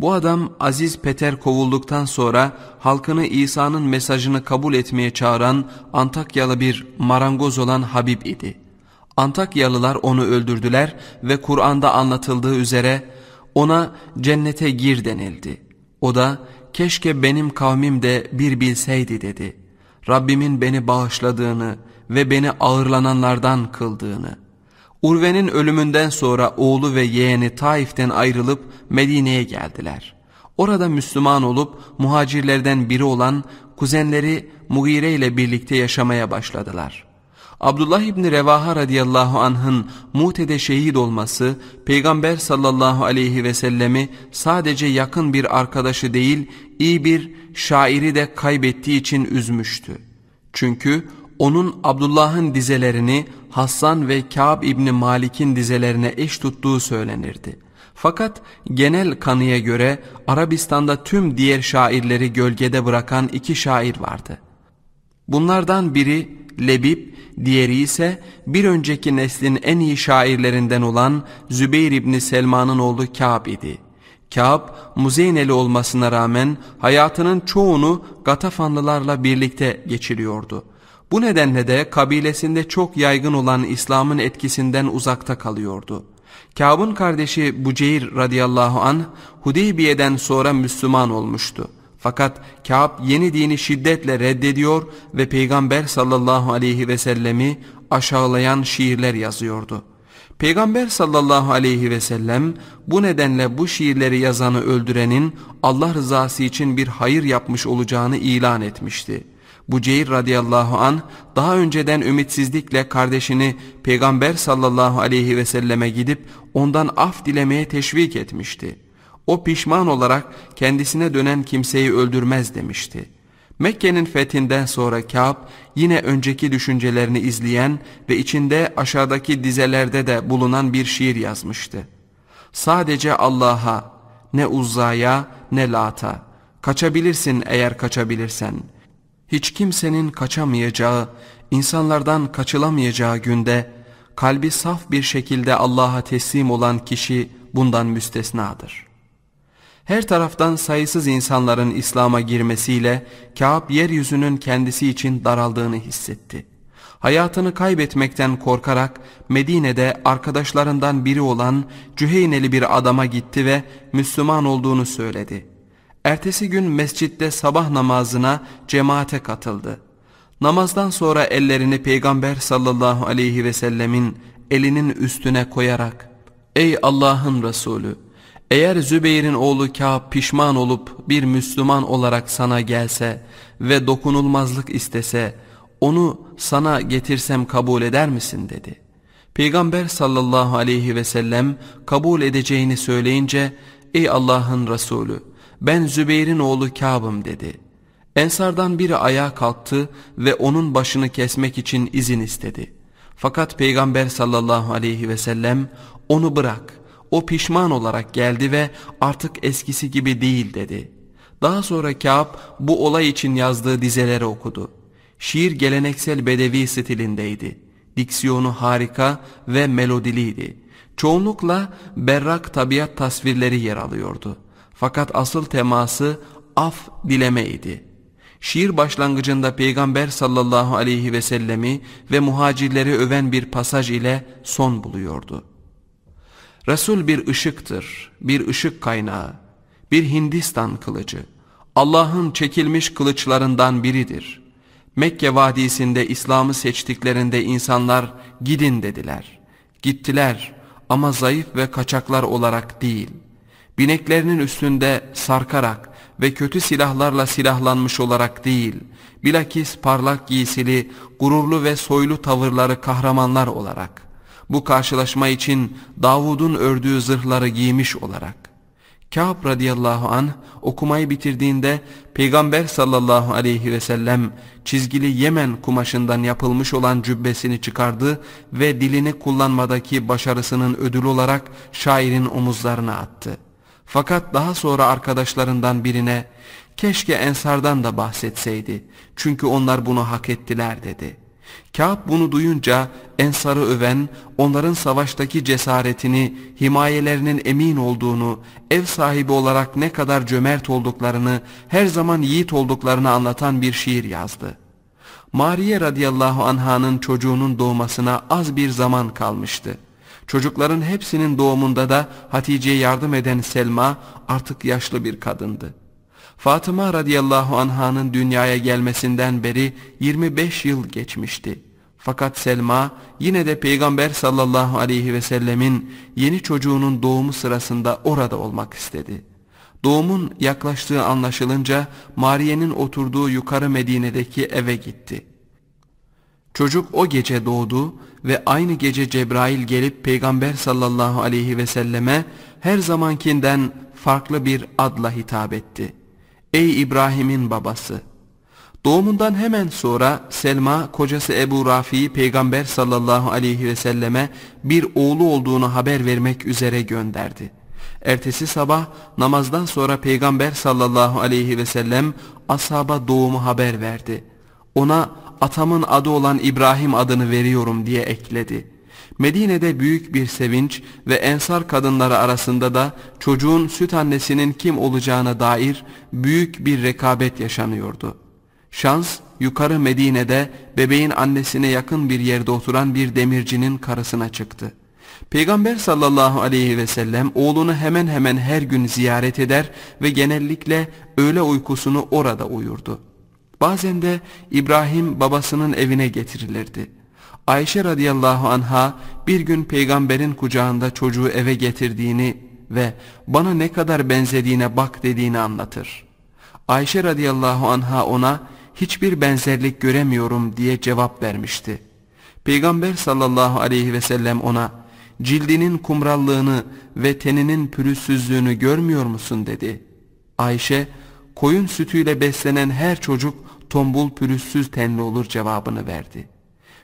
Speaker 1: Bu adam Aziz Peter kovulduktan sonra halkını İsa'nın mesajını kabul etmeye çağıran Antakyalı bir marangoz olan Habib idi. Antakyalılar onu öldürdüler ve Kur'an'da anlatıldığı üzere ona cennete gir denildi. O da keşke benim kavmim de bir bilseydi dedi. Rabbimin beni bağışladığını ve beni ağırlananlardan kıldığını.'' Urve'nin ölümünden sonra oğlu ve yeğeni Taif'ten ayrılıp Medine'ye geldiler. Orada Müslüman olup muhacirlerden biri olan kuzenleri Mugire ile birlikte yaşamaya başladılar. Abdullah İbni Revaha radıyallahu anh'ın Mute'de şehit olması Peygamber sallallahu aleyhi ve sellemi sadece yakın bir arkadaşı değil iyi bir şairi de kaybettiği için üzmüştü. Çünkü onun Abdullah'ın dizelerini Hassan ve Kâb İbni Malik'in dizelerine eş tuttuğu söylenirdi. Fakat genel kanıya göre Arabistan'da tüm diğer şairleri gölgede bırakan iki şair vardı. Bunlardan biri Lebib, diğeri ise bir önceki neslin en iyi şairlerinden olan Zübeyir İbni Selman'ın oğlu Kâb idi. Kâb, Muzeyneli olmasına rağmen hayatının çoğunu Gatafanlılarla birlikte geçiriyordu.'' Bu nedenle de kabilesinde çok yaygın olan İslam'ın etkisinden uzakta kalıyordu. Kâb'ın kardeşi Buceyr radıyallahu an Hudeybiye'den sonra Müslüman olmuştu. Fakat Kâb yeni dini şiddetle reddediyor ve Peygamber sallallahu aleyhi ve sellemi aşağılayan şiirler yazıyordu. Peygamber sallallahu aleyhi ve sellem bu nedenle bu şiirleri yazanı öldürenin Allah rızası için bir hayır yapmış olacağını ilan etmişti.'' Buceyr radıyallahu an daha önceden ümitsizlikle kardeşini Peygamber sallallahu aleyhi ve selleme gidip ondan af dilemeye teşvik etmişti. O pişman olarak kendisine dönen kimseyi öldürmez demişti. Mekke'nin fethinden sonra Kâb yine önceki düşüncelerini izleyen ve içinde aşağıdaki dizelerde de bulunan bir şiir yazmıştı. Sadece Allah'a, ne uzaya ne Lat'a, kaçabilirsin eğer kaçabilirsen.'' hiç kimsenin kaçamayacağı, insanlardan kaçılamayacağı günde kalbi saf bir şekilde Allah'a teslim olan kişi bundan müstesnadır. Her taraftan sayısız insanların İslam'a girmesiyle Kâb yeryüzünün kendisi için daraldığını hissetti. Hayatını kaybetmekten korkarak Medine'de arkadaşlarından biri olan Cüheyneli bir adama gitti ve Müslüman olduğunu söyledi.'' Ertesi gün mescitte sabah namazına cemaate katıldı. Namazdan sonra ellerini Peygamber sallallahu aleyhi ve sellemin elinin üstüne koyarak Ey Allah'ın Resulü! Eğer Zübeyir'in oğlu Kâb pişman olup bir Müslüman olarak sana gelse ve dokunulmazlık istese onu sana getirsem kabul eder misin dedi. Peygamber sallallahu aleyhi ve sellem kabul edeceğini söyleyince ey Allah'ın Resulü ben Zübeyir'in oğlu Kâb'ım dedi. Ensardan biri ayağa kalktı ve onun başını kesmek için izin istedi. Fakat Peygamber sallallahu aleyhi ve sellem onu bırak o pişman olarak geldi ve artık eskisi gibi değil dedi. Daha sonra Kâb bu olay için yazdığı dizeleri okudu. Şiir geleneksel bedevi stilindeydi. Diksiyonu harika ve melodiliydi. Çoğunlukla berrak tabiat tasvirleri yer alıyordu.'' Fakat asıl teması af dilemeydi. Şiir başlangıcında Peygamber sallallahu aleyhi ve sellemi ve muhacirleri öven bir pasaj ile son buluyordu. Resul bir ışıktır, bir ışık kaynağı, bir Hindistan kılıcı. Allah'ın çekilmiş kılıçlarından biridir. Mekke vadisinde İslam'ı seçtiklerinde insanlar gidin dediler. Gittiler ama zayıf ve kaçaklar olarak değil.'' bineklerinin üstünde sarkarak ve kötü silahlarla silahlanmış olarak değil, bilakis parlak giysili, gururlu ve soylu tavırları kahramanlar olarak, bu karşılaşma için Davud'un ördüğü zırhları giymiş olarak. Kâb radıyallahu an okumayı bitirdiğinde Peygamber sallallahu aleyhi ve sellem çizgili Yemen kumaşından yapılmış olan cübbesini çıkardı ve dilini kullanmadaki başarısının ödül olarak şairin omuzlarına attı.'' Fakat daha sonra arkadaşlarından birine keşke ensardan da bahsetseydi çünkü onlar bunu hak ettiler dedi. Kâb bunu duyunca ensarı öven onların savaştaki cesaretini himayelerinin emin olduğunu ev sahibi olarak ne kadar cömert olduklarını her zaman yiğit olduklarını anlatan bir şiir yazdı. Mariye radıyallahu anhanın çocuğunun doğmasına az bir zaman kalmıştı. Çocukların hepsinin doğumunda da Hatice'ye yardım eden Selma artık yaşlı bir kadındı. Fatıma radıyallahu anh'ın dünyaya gelmesinden beri 25 yıl geçmişti. Fakat Selma yine de Peygamber sallallahu aleyhi ve sellemin yeni çocuğunun doğumu sırasında orada olmak istedi. Doğumun yaklaştığı anlaşılınca Mariye'nin oturduğu yukarı Medine'deki eve gitti. Çocuk o gece doğdu ve aynı gece Cebrail gelip Peygamber sallallahu aleyhi ve selleme her zamankinden farklı bir adla hitap etti. Ey İbrahim'in babası! Doğumundan hemen sonra Selma kocası Ebu Rafi'yi Peygamber sallallahu aleyhi ve selleme bir oğlu olduğunu haber vermek üzere gönderdi. Ertesi sabah namazdan sonra Peygamber sallallahu aleyhi ve sellem ashaba doğumu haber verdi. Ona atamın adı olan İbrahim adını veriyorum diye ekledi. Medine'de büyük bir sevinç ve ensar kadınları arasında da çocuğun süt annesinin kim olacağına dair büyük bir rekabet yaşanıyordu. Şans yukarı Medine'de bebeğin annesine yakın bir yerde oturan bir demircinin karısına çıktı. Peygamber sallallahu aleyhi ve sellem oğlunu hemen hemen her gün ziyaret eder ve genellikle öğle uykusunu orada uyurdu. Bazen de İbrahim babasının evine getirilirdi. Ayşe radıyallahu anha bir gün peygamberin kucağında çocuğu eve getirdiğini ve bana ne kadar benzediğine bak dediğini anlatır. Ayşe radıyallahu anha ona hiçbir benzerlik göremiyorum diye cevap vermişti. Peygamber sallallahu aleyhi ve sellem ona cildinin kumrallığını ve teninin pürüzsüzlüğünü görmüyor musun dedi. Ayşe koyun sütüyle beslenen her çocuk tombul pürüzsüz tenli olur cevabını verdi.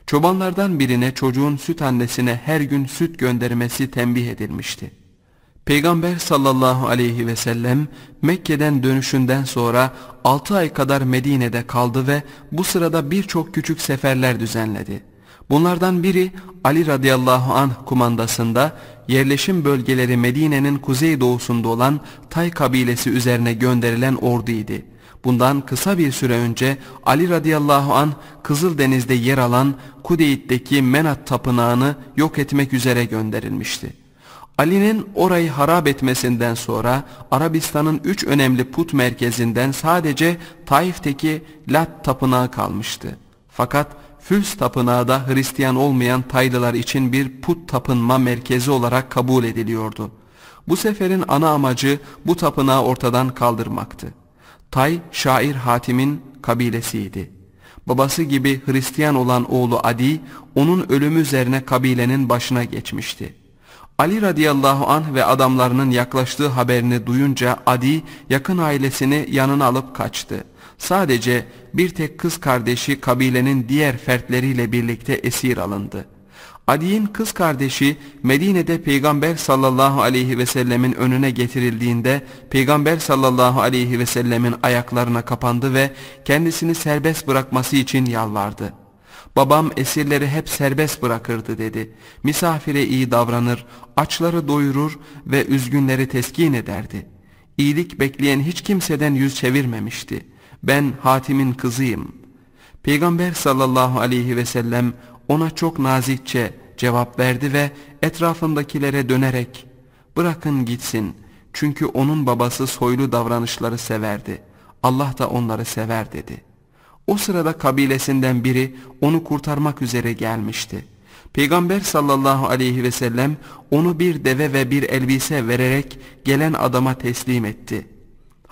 Speaker 1: Çobanlardan birine çocuğun süt annesine her gün süt göndermesi tembih edilmişti. Peygamber sallallahu aleyhi ve sellem Mekke'den dönüşünden sonra 6 ay kadar Medine'de kaldı ve bu sırada birçok küçük seferler düzenledi. Bunlardan biri Ali radıyallahu anh kumandasında yerleşim bölgeleri Medine'nin kuzeydoğusunda olan Tay kabilesi üzerine gönderilen orduydu. Bundan kısa bir süre önce Ali radıyallahu an Kızıldeniz'de yer alan Kudeyt'teki Menat tapınağını yok etmek üzere gönderilmişti. Ali'nin orayı harap etmesinden sonra Arabistan'ın üç önemli put merkezinden sadece Taif'teki Lat tapınağı kalmıştı. Fakat Füls tapınağı da Hristiyan olmayan Taylılar için bir put tapınma merkezi olarak kabul ediliyordu. Bu seferin ana amacı bu tapınağı ortadan kaldırmaktı. Tay, şair Hatim'in kabilesiydi. Babası gibi Hristiyan olan oğlu Adi, onun ölümü üzerine kabilenin başına geçmişti. Ali radıyallahu anh ve adamlarının yaklaştığı haberini duyunca Adi, yakın ailesini yanına alıp kaçtı. Sadece bir tek kız kardeşi kabilenin diğer fertleriyle birlikte esir alındı. Ali'nin kız kardeşi Medine'de Peygamber sallallahu aleyhi ve sellemin önüne getirildiğinde Peygamber sallallahu aleyhi ve sellemin ayaklarına kapandı ve kendisini serbest bırakması için yalvardı. Babam esirleri hep serbest bırakırdı dedi. Misafire iyi davranır, açları doyurur ve üzgünleri teskin ederdi. İyilik bekleyen hiç kimseden yüz çevirmemişti. Ben Hatim'in kızıyım.'' Peygamber sallallahu aleyhi ve sellem ona çok nazikçe cevap verdi ve etrafındakilere dönerek bırakın gitsin çünkü onun babası soylu davranışları severdi. Allah da onları sever dedi. O sırada kabilesinden biri onu kurtarmak üzere gelmişti. Peygamber sallallahu aleyhi ve sellem onu bir deve ve bir elbise vererek gelen adama teslim etti.''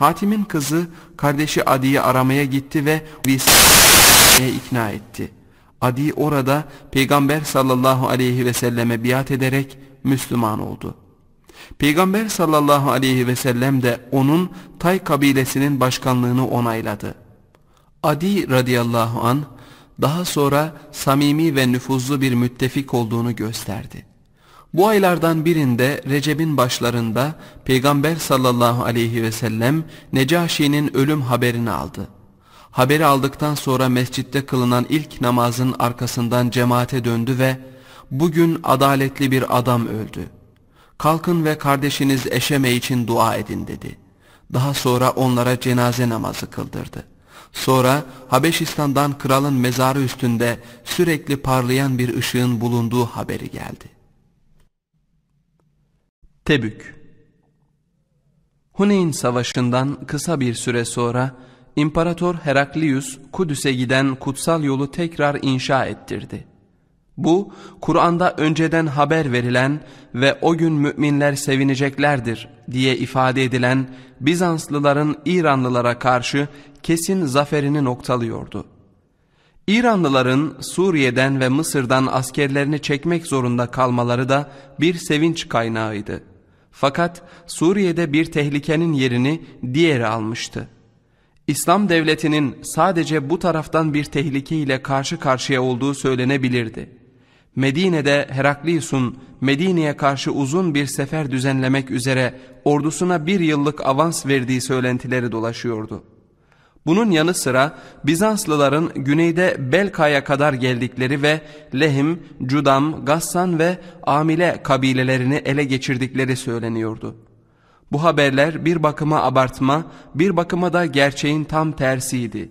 Speaker 1: Hatim'in kızı kardeşi Adi'yi aramaya gitti ve Risale'ye ikna etti. Adi orada Peygamber sallallahu aleyhi ve selleme biat ederek Müslüman oldu. Peygamber sallallahu aleyhi ve sellem de onun Tay kabilesinin başkanlığını onayladı. Adi radıyallahu an daha sonra samimi ve nüfuzlu bir müttefik olduğunu gösterdi. Bu aylardan birinde Recep'in başlarında Peygamber sallallahu aleyhi ve sellem Necaşi'nin ölüm haberini aldı. Haberi aldıktan sonra mescitte kılınan ilk namazın arkasından cemaate döndü ve ''Bugün adaletli bir adam öldü. Kalkın ve kardeşiniz Eşeme için dua edin.'' dedi. Daha sonra onlara cenaze namazı kıldırdı. Sonra Habeşistan'dan kralın mezarı üstünde sürekli parlayan bir ışığın bulunduğu haberi geldi. Tebük Huneyn Savaşı'ndan kısa bir süre sonra İmparator Heraklius Kudüs'e giden kutsal yolu tekrar inşa ettirdi. Bu Kur'an'da önceden haber verilen ve o gün müminler sevineceklerdir diye ifade edilen Bizanslıların İranlılara karşı kesin zaferini noktalıyordu. İranlıların Suriye'den ve Mısır'dan askerlerini çekmek zorunda kalmaları da bir sevinç kaynağıydı. Fakat Suriye'de bir tehlikenin yerini diğeri almıştı. İslam devletinin sadece bu taraftan bir tehlike ile karşı karşıya olduğu söylenebilirdi. Medine'de Heraklius'un Medine'ye karşı uzun bir sefer düzenlemek üzere ordusuna bir yıllık avans verdiği söylentileri dolaşıyordu. Bunun yanı sıra Bizanslıların güneyde Belka'ya kadar geldikleri ve Lehim, Cudam, Gassan ve Amile kabilelerini ele geçirdikleri söyleniyordu. Bu haberler bir bakıma abartma, bir bakıma da gerçeğin tam tersiydi.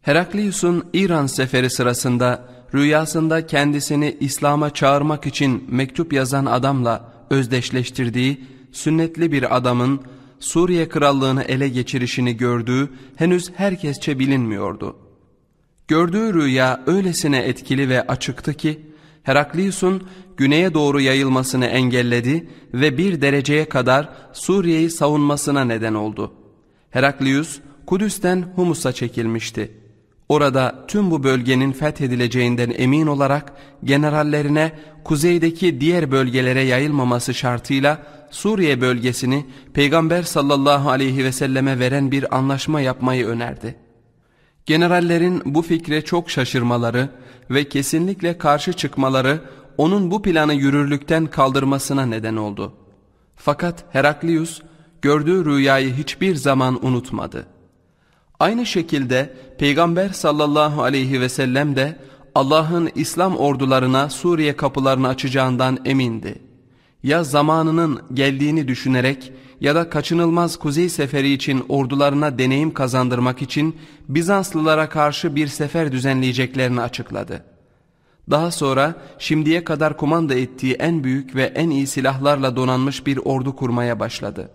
Speaker 1: Heraklius'un İran seferi sırasında rüyasında kendisini İslam'a çağırmak için mektup yazan adamla özdeşleştirdiği sünnetli bir adamın Suriye krallığını ele geçirişini gördüğü henüz herkesçe bilinmiyordu. Gördüğü rüya öylesine etkili ve açıktı ki Heraklius'un güneye doğru yayılmasını engelledi ve bir dereceye kadar Suriye'yi savunmasına neden oldu. Heraklius Kudüs'ten Humus'a çekilmişti. Orada tüm bu bölgenin fethedileceğinden emin olarak generallerine kuzeydeki diğer bölgelere yayılmaması şartıyla Suriye bölgesini Peygamber sallallahu aleyhi ve selleme veren bir anlaşma yapmayı önerdi. Generallerin bu fikre çok şaşırmaları ve kesinlikle karşı çıkmaları onun bu planı yürürlükten kaldırmasına neden oldu. Fakat Heraklius gördüğü rüyayı hiçbir zaman unutmadı. Aynı şekilde Peygamber sallallahu aleyhi ve sellem de Allah'ın İslam ordularına Suriye kapılarını açacağından emindi ya zamanının geldiğini düşünerek ya da kaçınılmaz kuzey seferi için ordularına deneyim kazandırmak için Bizanslılara karşı bir sefer düzenleyeceklerini açıkladı. Daha sonra şimdiye kadar kumanda ettiği en büyük ve en iyi silahlarla donanmış bir ordu kurmaya başladı.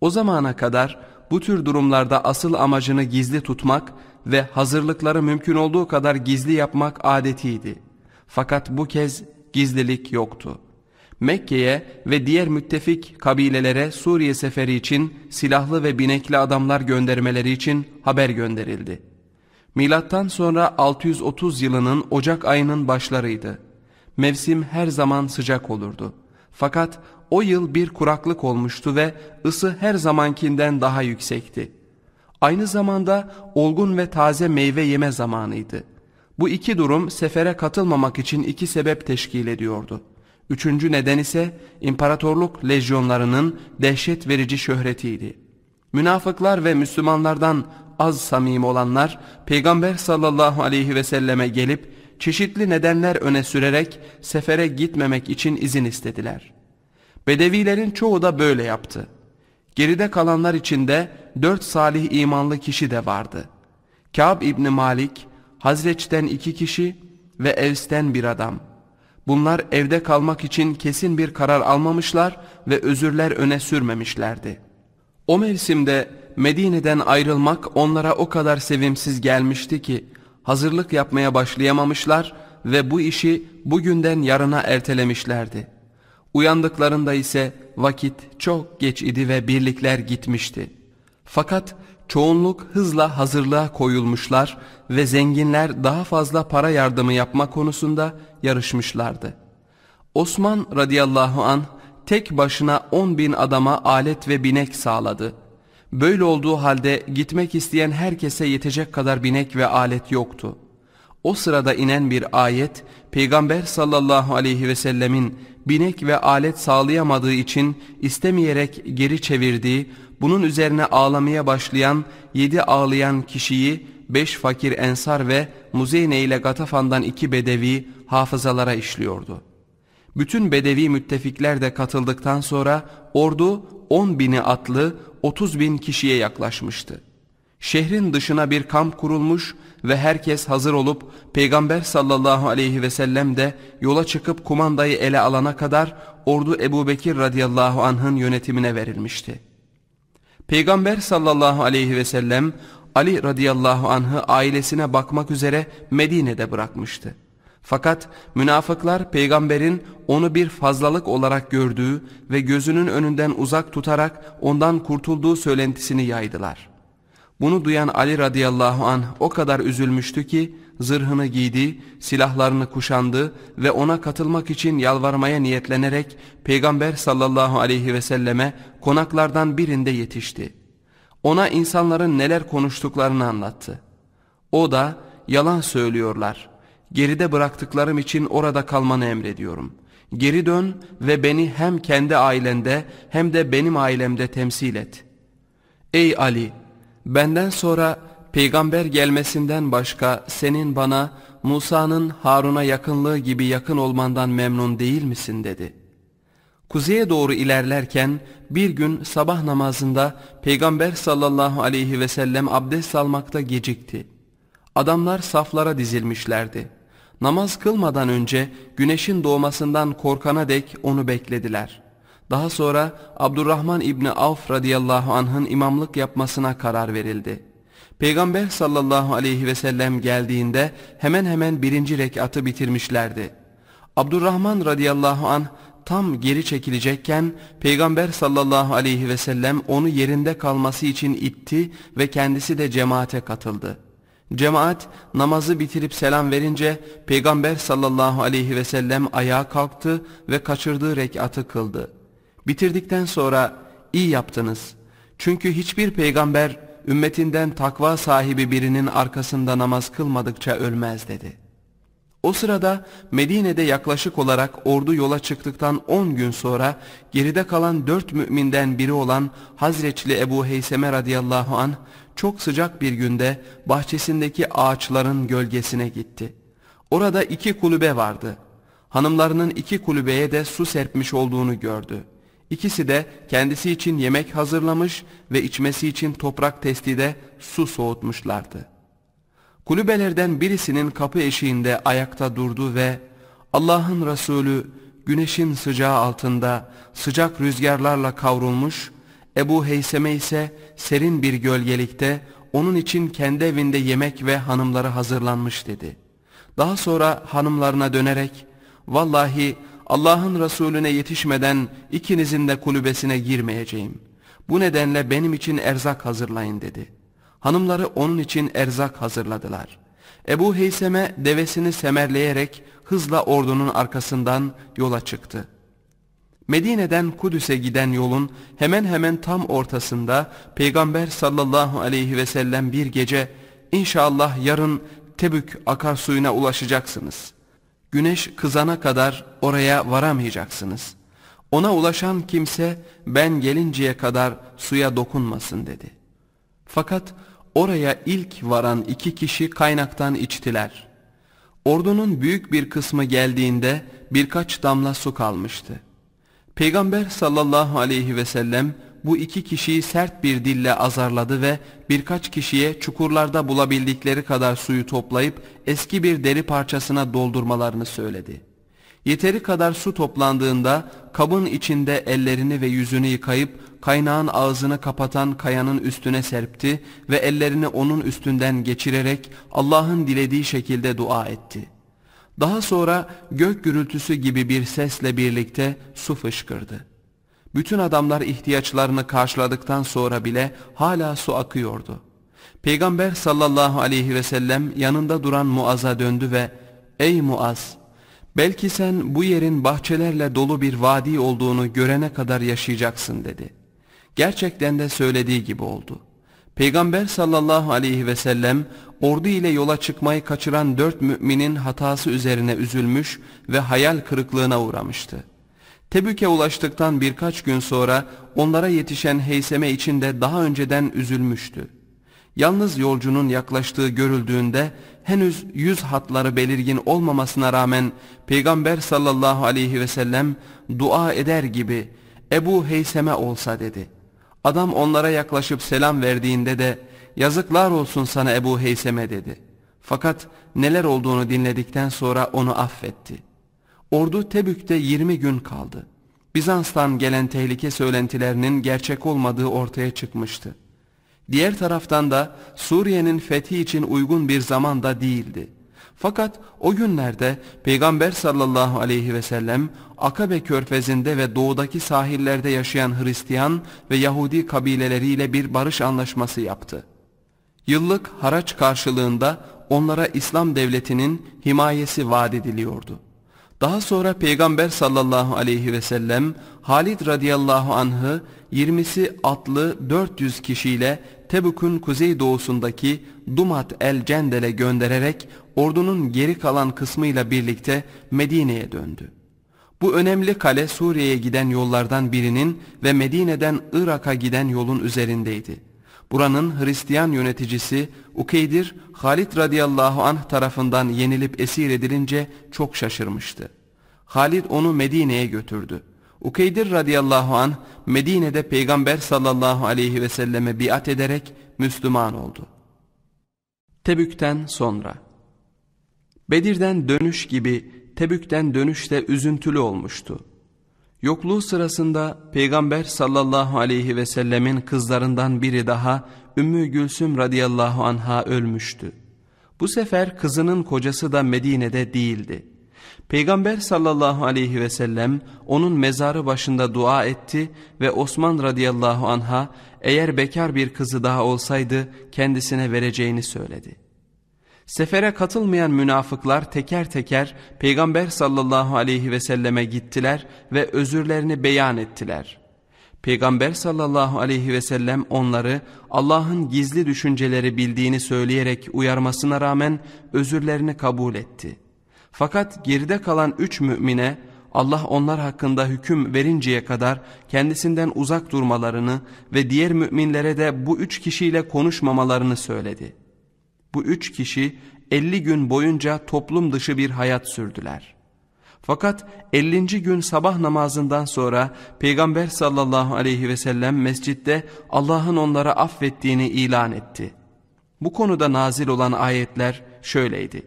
Speaker 1: O zamana kadar bu tür durumlarda asıl amacını gizli tutmak ve hazırlıkları mümkün olduğu kadar gizli yapmak adetiydi. Fakat bu kez gizlilik yoktu.'' Mekke'ye ve diğer müttefik kabilelere Suriye seferi için silahlı ve binekli adamlar göndermeleri için haber gönderildi. Milattan sonra 630 yılının Ocak ayının başlarıydı. Mevsim her zaman sıcak olurdu. Fakat o yıl bir kuraklık olmuştu ve ısı her zamankinden daha yüksekti. Aynı zamanda olgun ve taze meyve yeme zamanıydı. Bu iki durum sefere katılmamak için iki sebep teşkil ediyordu.'' Üçüncü neden ise imparatorluk lejyonlarının dehşet verici şöhretiydi. Münafıklar ve Müslümanlardan az samim olanlar Peygamber sallallahu aleyhi ve selleme gelip çeşitli nedenler öne sürerek sefere gitmemek için izin istediler. Bedevilerin çoğu da böyle yaptı. Geride kalanlar içinde dört salih imanlı kişi de vardı. Kâb İbni Malik, Hazreç'ten iki kişi ve Evs'ten bir adam.'' Bunlar evde kalmak için kesin bir karar almamışlar ve özürler öne sürmemişlerdi. O mevsimde Medine'den ayrılmak onlara o kadar sevimsiz gelmişti ki hazırlık yapmaya başlayamamışlar ve bu işi bugünden yarına ertelemişlerdi. Uyandıklarında ise vakit çok geç idi ve birlikler gitmişti. Fakat çoğunluk hızla hazırlığa koyulmuşlar ve zenginler daha fazla para yardımı yapma konusunda yarışmışlardı. Osman radıyallahu an tek başına 10 bin adama alet ve binek sağladı. Böyle olduğu halde gitmek isteyen herkese yetecek kadar binek ve alet yoktu. O sırada inen bir ayet Peygamber sallallahu aleyhi ve sellemin binek ve alet sağlayamadığı için istemeyerek geri çevirdiği bunun üzerine ağlamaya başlayan yedi ağlayan kişiyi beş fakir ensar ve Muzeyne ile Gatafan'dan iki bedevi hafızalara işliyordu. Bütün bedevi müttefikler de katıldıktan sonra ordu on bini atlı otuz bin kişiye yaklaşmıştı. Şehrin dışına bir kamp kurulmuş ve herkes hazır olup Peygamber sallallahu aleyhi ve sellem de yola çıkıp kumandayı ele alana kadar ordu Ebu Bekir radıyallahu anh'ın yönetimine verilmişti. Peygamber sallallahu aleyhi ve sellem Ali radıyallahu anh'ı ailesine bakmak üzere Medine'de bırakmıştı. Fakat münafıklar peygamberin onu bir fazlalık olarak gördüğü ve gözünün önünden uzak tutarak ondan kurtulduğu söylentisini yaydılar. Bunu duyan Ali radıyallahu anh o kadar üzülmüştü ki zırhını giydi, silahlarını kuşandı ve ona katılmak için yalvarmaya niyetlenerek Peygamber sallallahu aleyhi ve selleme konaklardan birinde yetişti. Ona insanların neler konuştuklarını anlattı. O da yalan söylüyorlar. Geride bıraktıklarım için orada kalmanı emrediyorum. Geri dön ve beni hem kendi ailende hem de benim ailemde temsil et. Ey Ali! Benden sonra peygamber gelmesinden başka senin bana Musa'nın Harun'a yakınlığı gibi yakın olmandan memnun değil misin dedi. Kuzeye doğru ilerlerken bir gün sabah namazında peygamber sallallahu aleyhi ve sellem abdest almakta gecikti. Adamlar saflara dizilmişlerdi. Namaz kılmadan önce güneşin doğmasından korkana dek onu beklediler. Daha sonra Abdurrahman İbni Avf radıyallahu anh'ın imamlık yapmasına karar verildi.'' Peygamber sallallahu aleyhi ve sellem geldiğinde hemen hemen birinci rekatı bitirmişlerdi. Abdurrahman radıyallahu an tam geri çekilecekken Peygamber sallallahu aleyhi ve sellem onu yerinde kalması için itti ve kendisi de cemaate katıldı. Cemaat namazı bitirip selam verince Peygamber sallallahu aleyhi ve sellem ayağa kalktı ve kaçırdığı rekatı kıldı. Bitirdikten sonra iyi yaptınız. Çünkü hiçbir peygamber ümmetinden takva sahibi birinin arkasında namaz kılmadıkça ölmez dedi. O sırada Medine'de yaklaşık olarak ordu yola çıktıktan 10 gün sonra geride kalan 4 müminden biri olan Hazreçli Ebu Heyseme radıyallahu an çok sıcak bir günde bahçesindeki ağaçların gölgesine gitti. Orada iki kulübe vardı. Hanımlarının iki kulübeye de su serpmiş olduğunu gördü.'' İkisi de kendisi için yemek hazırlamış ve içmesi için toprak testide su soğutmuşlardı. Kulübelerden birisinin kapı eşiğinde ayakta durdu ve Allah'ın Resulü güneşin sıcağı altında sıcak rüzgarlarla kavrulmuş, Ebu Heyseme ise serin bir gölgelikte onun için kendi evinde yemek ve hanımları hazırlanmış dedi. Daha sonra hanımlarına dönerek, vallahi Allah'ın Resulüne yetişmeden ikinizin de kulübesine girmeyeceğim. Bu nedenle benim için erzak hazırlayın dedi. Hanımları onun için erzak hazırladılar. Ebu Heysem'e devesini semerleyerek hızla ordunun arkasından yola çıktı. Medine'den Kudüs'e giden yolun hemen hemen tam ortasında Peygamber sallallahu aleyhi ve sellem bir gece inşallah yarın Tebük akarsuyuna ulaşacaksınız.'' Güneş kızana kadar oraya varamayacaksınız. Ona ulaşan kimse ben gelinceye kadar suya dokunmasın dedi. Fakat oraya ilk varan iki kişi kaynaktan içtiler. Ordunun büyük bir kısmı geldiğinde birkaç damla su kalmıştı. Peygamber sallallahu aleyhi ve sellem bu iki kişiyi sert bir dille azarladı ve birkaç kişiye çukurlarda bulabildikleri kadar suyu toplayıp eski bir deri parçasına doldurmalarını söyledi. Yeteri kadar su toplandığında kabın içinde ellerini ve yüzünü yıkayıp kaynağın ağzını kapatan kayanın üstüne serpti ve ellerini onun üstünden geçirerek Allah'ın dilediği şekilde dua etti. Daha sonra gök gürültüsü gibi bir sesle birlikte su fışkırdı. Bütün adamlar ihtiyaçlarını karşıladıktan sonra bile hala su akıyordu. Peygamber sallallahu aleyhi ve sellem yanında duran Muaz'a döndü ve ''Ey Muaz, belki sen bu yerin bahçelerle dolu bir vadi olduğunu görene kadar yaşayacaksın.'' dedi. Gerçekten de söylediği gibi oldu. Peygamber sallallahu aleyhi ve sellem ordu ile yola çıkmayı kaçıran dört müminin hatası üzerine üzülmüş ve hayal kırıklığına uğramıştı. Tebük'e ulaştıktan birkaç gün sonra onlara yetişen Heyseme için de daha önceden üzülmüştü. Yalnız yolcunun yaklaştığı görüldüğünde henüz yüz hatları belirgin olmamasına rağmen Peygamber sallallahu aleyhi ve sellem dua eder gibi Ebu Heyseme olsa dedi. Adam onlara yaklaşıp selam verdiğinde de yazıklar olsun sana Ebu Heyseme dedi. Fakat neler olduğunu dinledikten sonra onu affetti.'' Ordu Tebük'te 20 gün kaldı. Bizans'tan gelen tehlike söylentilerinin gerçek olmadığı ortaya çıkmıştı. Diğer taraftan da Suriye'nin fethi için uygun bir zaman da değildi. Fakat o günlerde Peygamber sallallahu aleyhi ve sellem Akabe körfezinde ve doğudaki sahillerde yaşayan Hristiyan ve Yahudi kabileleriyle bir barış anlaşması yaptı. Yıllık haraç karşılığında onlara İslam devletinin himayesi vaat ediliyordu. Daha sonra Peygamber sallallahu aleyhi ve sellem Halid radıyallahu anh'ı 20'si atlı 400 kişiyle kuzey doğusundaki Dumat el Cendel'e göndererek ordunun geri kalan kısmıyla birlikte Medine'ye döndü. Bu önemli kale Suriye'ye giden yollardan birinin ve Medine'den Irak'a giden yolun üzerindeydi. Buranın Hristiyan yöneticisi Ukeydir Halid radıyallahu anh tarafından yenilip esir edilince çok şaşırmıştı. Halid onu Medine'ye götürdü. Ukeydir radıyallahu anh Medine'de Peygamber sallallahu aleyhi ve selleme biat ederek Müslüman oldu. Tebük'ten sonra Bedir'den dönüş gibi Tebük'ten dönüş de üzüntülü olmuştu. Yokluğu sırasında Peygamber sallallahu aleyhi ve sellemin kızlarından biri daha Ümmü Gülsüm radıyallahu anha ölmüştü. Bu sefer kızının kocası da Medine'de değildi. Peygamber sallallahu aleyhi ve sellem onun mezarı başında dua etti ve Osman radıyallahu anha eğer bekar bir kızı daha olsaydı kendisine vereceğini söyledi.'' Sefere katılmayan münafıklar teker teker Peygamber sallallahu aleyhi ve selleme gittiler ve özürlerini beyan ettiler. Peygamber sallallahu aleyhi ve sellem onları Allah'ın gizli düşünceleri bildiğini söyleyerek uyarmasına rağmen özürlerini kabul etti. Fakat geride kalan üç mümine Allah onlar hakkında hüküm verinceye kadar kendisinden uzak durmalarını ve diğer müminlere de bu üç kişiyle konuşmamalarını söyledi.'' bu üç kişi 50 gün boyunca toplum dışı bir hayat sürdüler. Fakat 50. gün sabah namazından sonra Peygamber sallallahu aleyhi ve sellem mescitte Allah'ın onlara affettiğini ilan etti. Bu konuda nazil olan ayetler şöyleydi.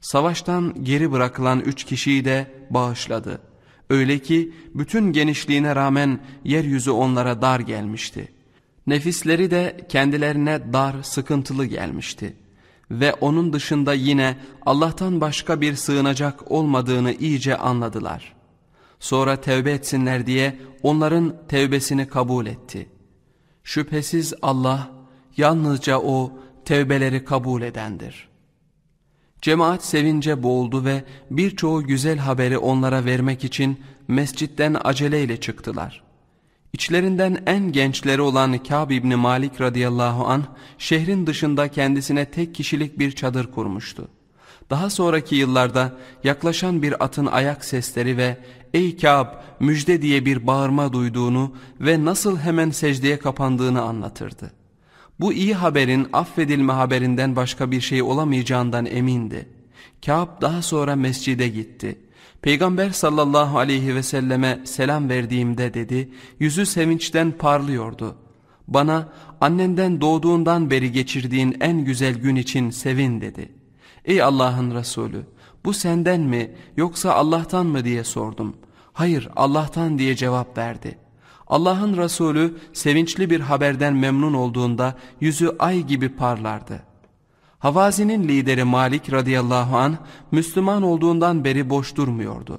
Speaker 1: Savaştan geri bırakılan üç kişiyi de bağışladı. Öyle ki bütün genişliğine rağmen yeryüzü onlara dar gelmişti. Nefisleri de kendilerine dar, sıkıntılı gelmişti.'' ve onun dışında yine Allah'tan başka bir sığınacak olmadığını iyice anladılar. Sonra tevbe etsinler diye onların tevbesini kabul etti. Şüphesiz Allah yalnızca o tevbeleri kabul edendir. Cemaat sevince boğuldu ve birçoğu güzel haberi onlara vermek için mescitten aceleyle çıktılar.'' İçlerinden en gençleri olan Kâb İbni Malik radıyallahu an şehrin dışında kendisine tek kişilik bir çadır kurmuştu. Daha sonraki yıllarda yaklaşan bir atın ayak sesleri ve ''Ey Kâb müjde'' diye bir bağırma duyduğunu ve nasıl hemen secdeye kapandığını anlatırdı. Bu iyi haberin affedilme haberinden başka bir şey olamayacağından emindi. Kâb daha sonra mescide gitti.'' Peygamber sallallahu aleyhi ve selleme selam verdiğimde dedi, yüzü sevinçten parlıyordu. Bana annenden doğduğundan beri geçirdiğin en güzel gün için sevin dedi. Ey Allah'ın Resulü bu senden mi yoksa Allah'tan mı diye sordum. Hayır Allah'tan diye cevap verdi. Allah'ın Resulü sevinçli bir haberden memnun olduğunda yüzü ay gibi parlardı. Havazinin lideri Malik radıyallahu an Müslüman olduğundan beri boş durmuyordu.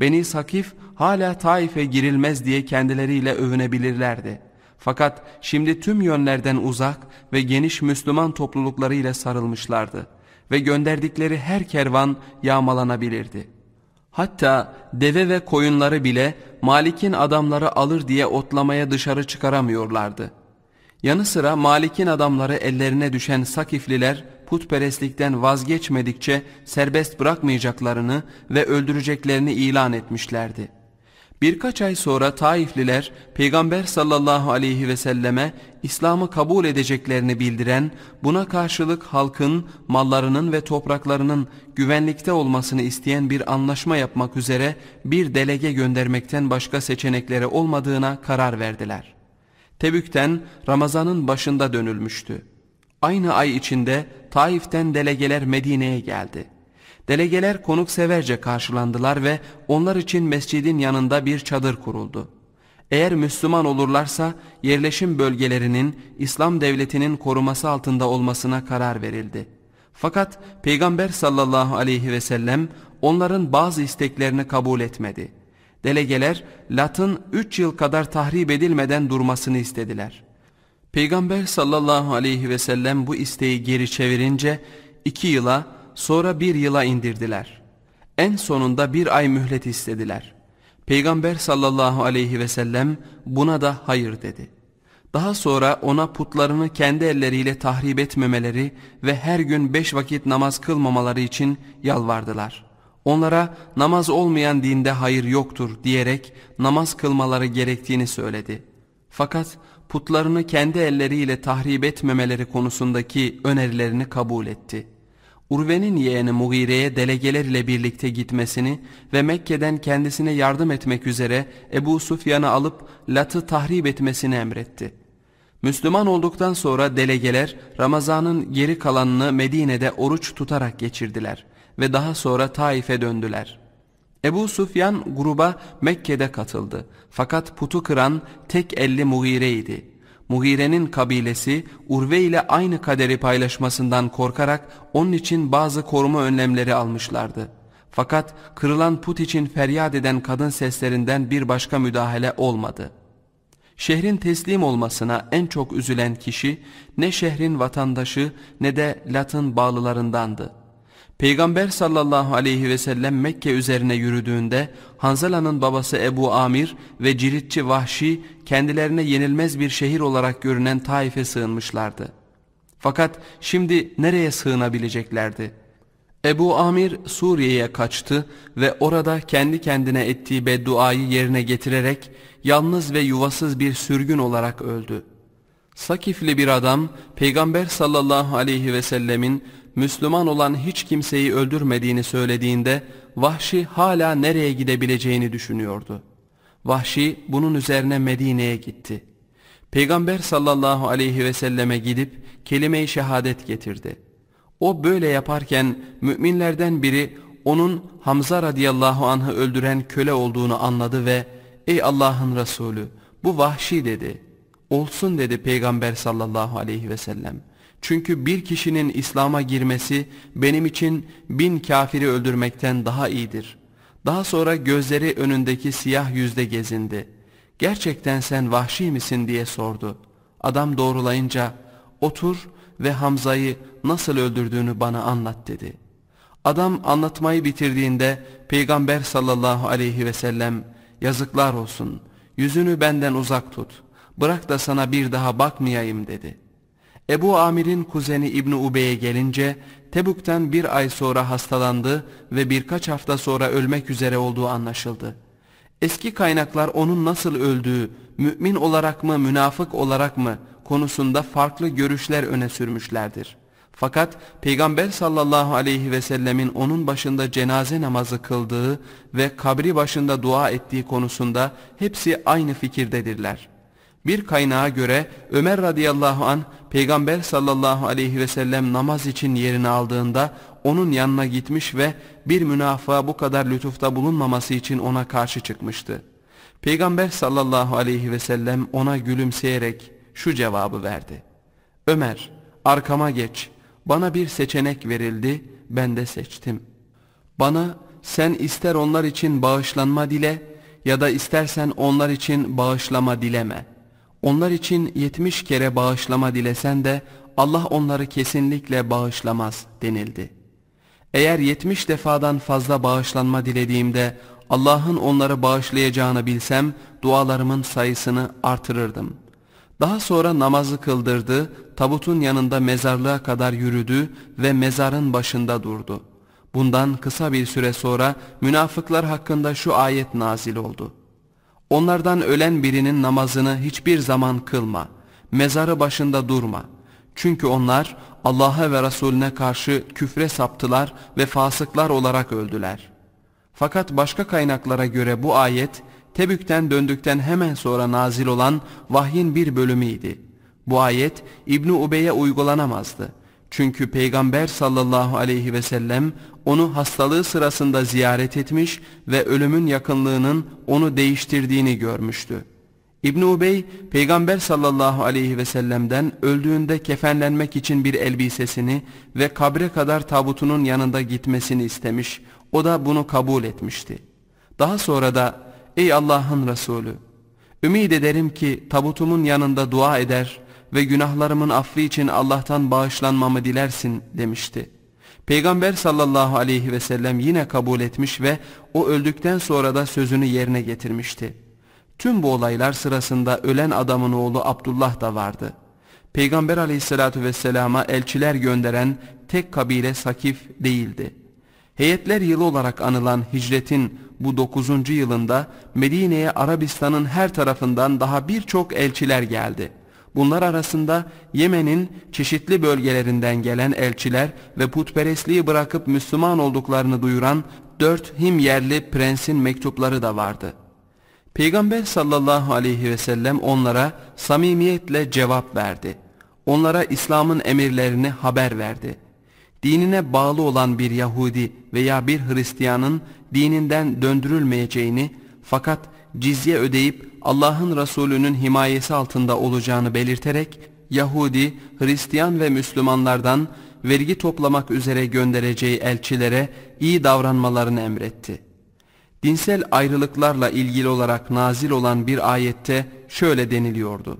Speaker 1: Beni Sakif hala Taif'e girilmez diye kendileriyle övünebilirlerdi. Fakat şimdi tüm yönlerden uzak ve geniş Müslüman topluluklarıyla sarılmışlardı ve gönderdikleri her kervan yağmalanabilirdi. Hatta deve ve koyunları bile Malik'in adamları alır diye otlamaya dışarı çıkaramıyorlardı.'' Yanı sıra Malik'in adamları ellerine düşen Sakifliler putperestlikten vazgeçmedikçe serbest bırakmayacaklarını ve öldüreceklerini ilan etmişlerdi. Birkaç ay sonra Taifliler Peygamber sallallahu aleyhi ve selleme İslam'ı kabul edeceklerini bildiren buna karşılık halkın mallarının ve topraklarının güvenlikte olmasını isteyen bir anlaşma yapmak üzere bir delege göndermekten başka seçenekleri olmadığına karar verdiler. Tebük'ten Ramazan'ın başında dönülmüştü. Aynı ay içinde Taif'ten delegeler Medine'ye geldi. Delegeler konukseverce karşılandılar ve onlar için mescidin yanında bir çadır kuruldu. Eğer Müslüman olurlarsa yerleşim bölgelerinin İslam devletinin koruması altında olmasına karar verildi. Fakat Peygamber sallallahu aleyhi ve sellem onların bazı isteklerini kabul etmedi. Delegeler Lat'ın 3 yıl kadar tahrip edilmeden durmasını istediler.'' Peygamber sallallahu aleyhi ve sellem bu isteği geri çevirince iki yıla sonra bir yıla indirdiler. En sonunda bir ay mühlet istediler. Peygamber sallallahu aleyhi ve sellem buna da hayır dedi. Daha sonra ona putlarını kendi elleriyle tahrip etmemeleri ve her gün beş vakit namaz kılmamaları için yalvardılar. Onlara namaz olmayan dinde hayır yoktur diyerek namaz kılmaları gerektiğini söyledi. Fakat putlarını kendi elleriyle tahrip etmemeleri konusundaki önerilerini kabul etti. Urve'nin yeğeni Mugire'ye delegeler ile birlikte gitmesini ve Mekke'den kendisine yardım etmek üzere Ebu Sufyan'ı alıp Lat'ı tahrip etmesini emretti. Müslüman olduktan sonra delegeler Ramazan'ın geri kalanını Medine'de oruç tutarak geçirdiler ve daha sonra Taif'e döndüler.'' Ebu Sufyan gruba Mekke'de katıldı. Fakat putu kıran tek elli Mughire idi. Mughire'nin kabilesi Urve ile aynı kaderi paylaşmasından korkarak onun için bazı koruma önlemleri almışlardı. Fakat kırılan put için feryat eden kadın seslerinden bir başka müdahale olmadı. Şehrin teslim olmasına en çok üzülen kişi ne şehrin vatandaşı ne de Lat'ın bağlılarındandı. Peygamber sallallahu aleyhi ve sellem Mekke üzerine yürüdüğünde Hanzala'nın babası Ebu Amir ve ciritçi Vahşi kendilerine yenilmez bir şehir olarak görünen Taif'e sığınmışlardı. Fakat şimdi nereye sığınabileceklerdi? Ebu Amir Suriye'ye kaçtı ve orada kendi kendine ettiği bedduayı yerine getirerek yalnız ve yuvasız bir sürgün olarak öldü. Sakifli bir adam peygamber sallallahu aleyhi ve sellemin Müslüman olan hiç kimseyi öldürmediğini söylediğinde Vahşi hala nereye gidebileceğini düşünüyordu. Vahşi bunun üzerine Medine'ye gitti. Peygamber sallallahu aleyhi ve selleme gidip kelime-i şehadet getirdi. O böyle yaparken müminlerden biri onun Hamza radıyallahu anh'ı öldüren köle olduğunu anladı ve ''Ey Allah'ın Resulü bu vahşi'' dedi. ''Olsun'' dedi Peygamber sallallahu aleyhi ve sellem. Çünkü bir kişinin İslam'a girmesi benim için bin kafiri öldürmekten daha iyidir. Daha sonra gözleri önündeki siyah yüzde gezindi. Gerçekten sen vahşi misin diye sordu. Adam doğrulayınca otur ve Hamza'yı nasıl öldürdüğünü bana anlat dedi. Adam anlatmayı bitirdiğinde Peygamber sallallahu aleyhi ve sellem yazıklar olsun yüzünü benden uzak tut bırak da sana bir daha bakmayayım dedi.'' Ebu Amir'in kuzeni İbni Ubey'e gelince Tebük'ten bir ay sonra hastalandı ve birkaç hafta sonra ölmek üzere olduğu anlaşıldı. Eski kaynaklar onun nasıl öldüğü, mümin olarak mı münafık olarak mı konusunda farklı görüşler öne sürmüşlerdir. Fakat Peygamber sallallahu aleyhi ve sellemin onun başında cenaze namazı kıldığı ve kabri başında dua ettiği konusunda hepsi aynı fikirdedirler.'' Bir kaynağa göre Ömer radıyallahu an Peygamber sallallahu aleyhi ve sellem namaz için yerini aldığında onun yanına gitmiş ve bir münafığa bu kadar lütufta bulunmaması için ona karşı çıkmıştı. Peygamber sallallahu aleyhi ve sellem ona gülümseyerek şu cevabı verdi. Ömer arkama geç bana bir seçenek verildi ben de seçtim. Bana sen ister onlar için bağışlanma dile ya da istersen onlar için bağışlama dileme.'' Onlar için yetmiş kere bağışlama dilesen de Allah onları kesinlikle bağışlamaz denildi. Eğer yetmiş defadan fazla bağışlanma dilediğimde Allah'ın onları bağışlayacağını bilsem dualarımın sayısını artırırdım. Daha sonra namazı kıldırdı, tabutun yanında mezarlığa kadar yürüdü ve mezarın başında durdu. Bundan kısa bir süre sonra münafıklar hakkında şu ayet nazil oldu. Onlardan ölen birinin namazını hiçbir zaman kılma. Mezarı başında durma. Çünkü onlar Allah'a ve Resulüne karşı küfre saptılar ve fasıklar olarak öldüler. Fakat başka kaynaklara göre bu ayet Tebük'ten döndükten hemen sonra nazil olan vahyin bir bölümüydi. Bu ayet İbni Ubey'e uygulanamazdı. Çünkü Peygamber sallallahu aleyhi ve sellem onu hastalığı sırasında ziyaret etmiş ve ölümün yakınlığının onu değiştirdiğini görmüştü. İbn Ubey peygamber sallallahu aleyhi ve sellem'den öldüğünde kefenlenmek için bir elbisesini ve kabre kadar tabutunun yanında gitmesini istemiş. O da bunu kabul etmişti. Daha sonra da ey Allah'ın Resulü ümid ederim ki tabutumun yanında dua eder ve günahlarımın affı için Allah'tan bağışlanmamı dilersin demişti.'' Peygamber sallallahu aleyhi ve sellem yine kabul etmiş ve o öldükten sonra da sözünü yerine getirmişti. Tüm bu olaylar sırasında ölen adamın oğlu Abdullah da vardı. Peygamber aleyhissalatu vesselama elçiler gönderen tek kabile Sakif değildi. Heyetler yılı olarak anılan hicretin bu 9. yılında Medine'ye Arabistan'ın her tarafından daha birçok elçiler geldi. Bunlar arasında Yemen'in çeşitli bölgelerinden gelen elçiler ve putperestliği bırakıp Müslüman olduklarını duyuran dört him yerli prensin mektupları da vardı. Peygamber sallallahu aleyhi ve sellem onlara samimiyetle cevap verdi. Onlara İslam'ın emirlerini haber verdi. Dinine bağlı olan bir Yahudi veya bir Hristiyanın dininden döndürülmeyeceğini fakat cizye ödeyip Allah'ın Resulü'nün himayesi altında olacağını belirterek Yahudi, Hristiyan ve Müslümanlardan vergi toplamak üzere göndereceği elçilere iyi davranmalarını emretti. Dinsel ayrılıklarla ilgili olarak nazil olan bir ayette şöyle deniliyordu.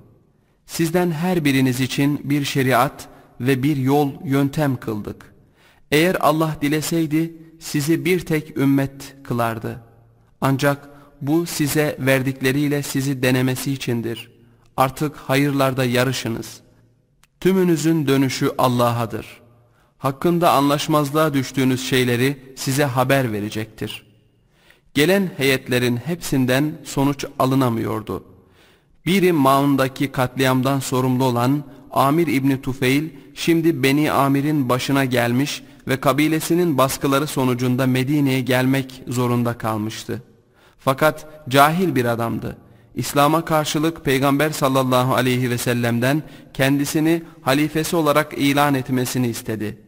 Speaker 1: Sizden her biriniz için bir şeriat ve bir yol yöntem kıldık. Eğer Allah dileseydi sizi bir tek ümmet kılardı. Ancak bu size verdikleriyle sizi denemesi içindir. Artık hayırlarda yarışınız. Tümünüzün dönüşü Allah'adır. Hakkında anlaşmazlığa düştüğünüz şeyleri size haber verecektir. Gelen heyetlerin hepsinden sonuç alınamıyordu. Biri Maun'daki katliamdan sorumlu olan Amir İbni Tufeil şimdi Beni Amir'in başına gelmiş ve kabilesinin baskıları sonucunda Medine'ye gelmek zorunda kalmıştı. Fakat cahil bir adamdı. İslam'a karşılık Peygamber sallallahu aleyhi ve sellem'den kendisini halifesi olarak ilan etmesini istedi.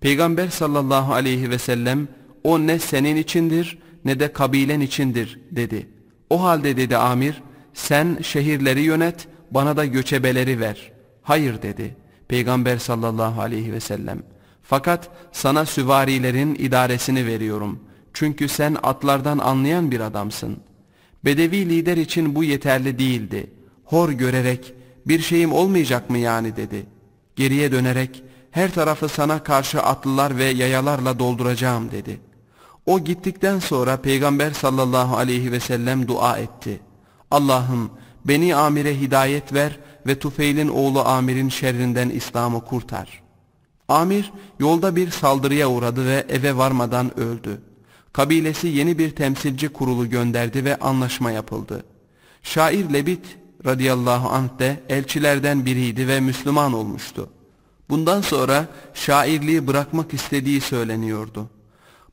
Speaker 1: Peygamber sallallahu aleyhi ve sellem o ne senin içindir ne de kabilen içindir dedi. O halde dedi amir sen şehirleri yönet bana da göçebeleri ver. Hayır dedi Peygamber sallallahu aleyhi ve sellem. Fakat sana süvarilerin idaresini veriyorum. Çünkü sen atlardan anlayan bir adamsın. Bedevi lider için bu yeterli değildi. Hor görerek bir şeyim olmayacak mı yani dedi. Geriye dönerek her tarafı sana karşı atlılar ve yayalarla dolduracağım dedi. O gittikten sonra Peygamber sallallahu aleyhi ve sellem dua etti. Allah'ım beni amire hidayet ver ve Tufeil'in oğlu amirin şerrinden İslam'ı kurtar. Amir yolda bir saldırıya uğradı ve eve varmadan öldü kabilesi yeni bir temsilci kurulu gönderdi ve anlaşma yapıldı. Şair Lebit radıyallahu anh de elçilerden biriydi ve Müslüman olmuştu. Bundan sonra şairliği bırakmak istediği söyleniyordu.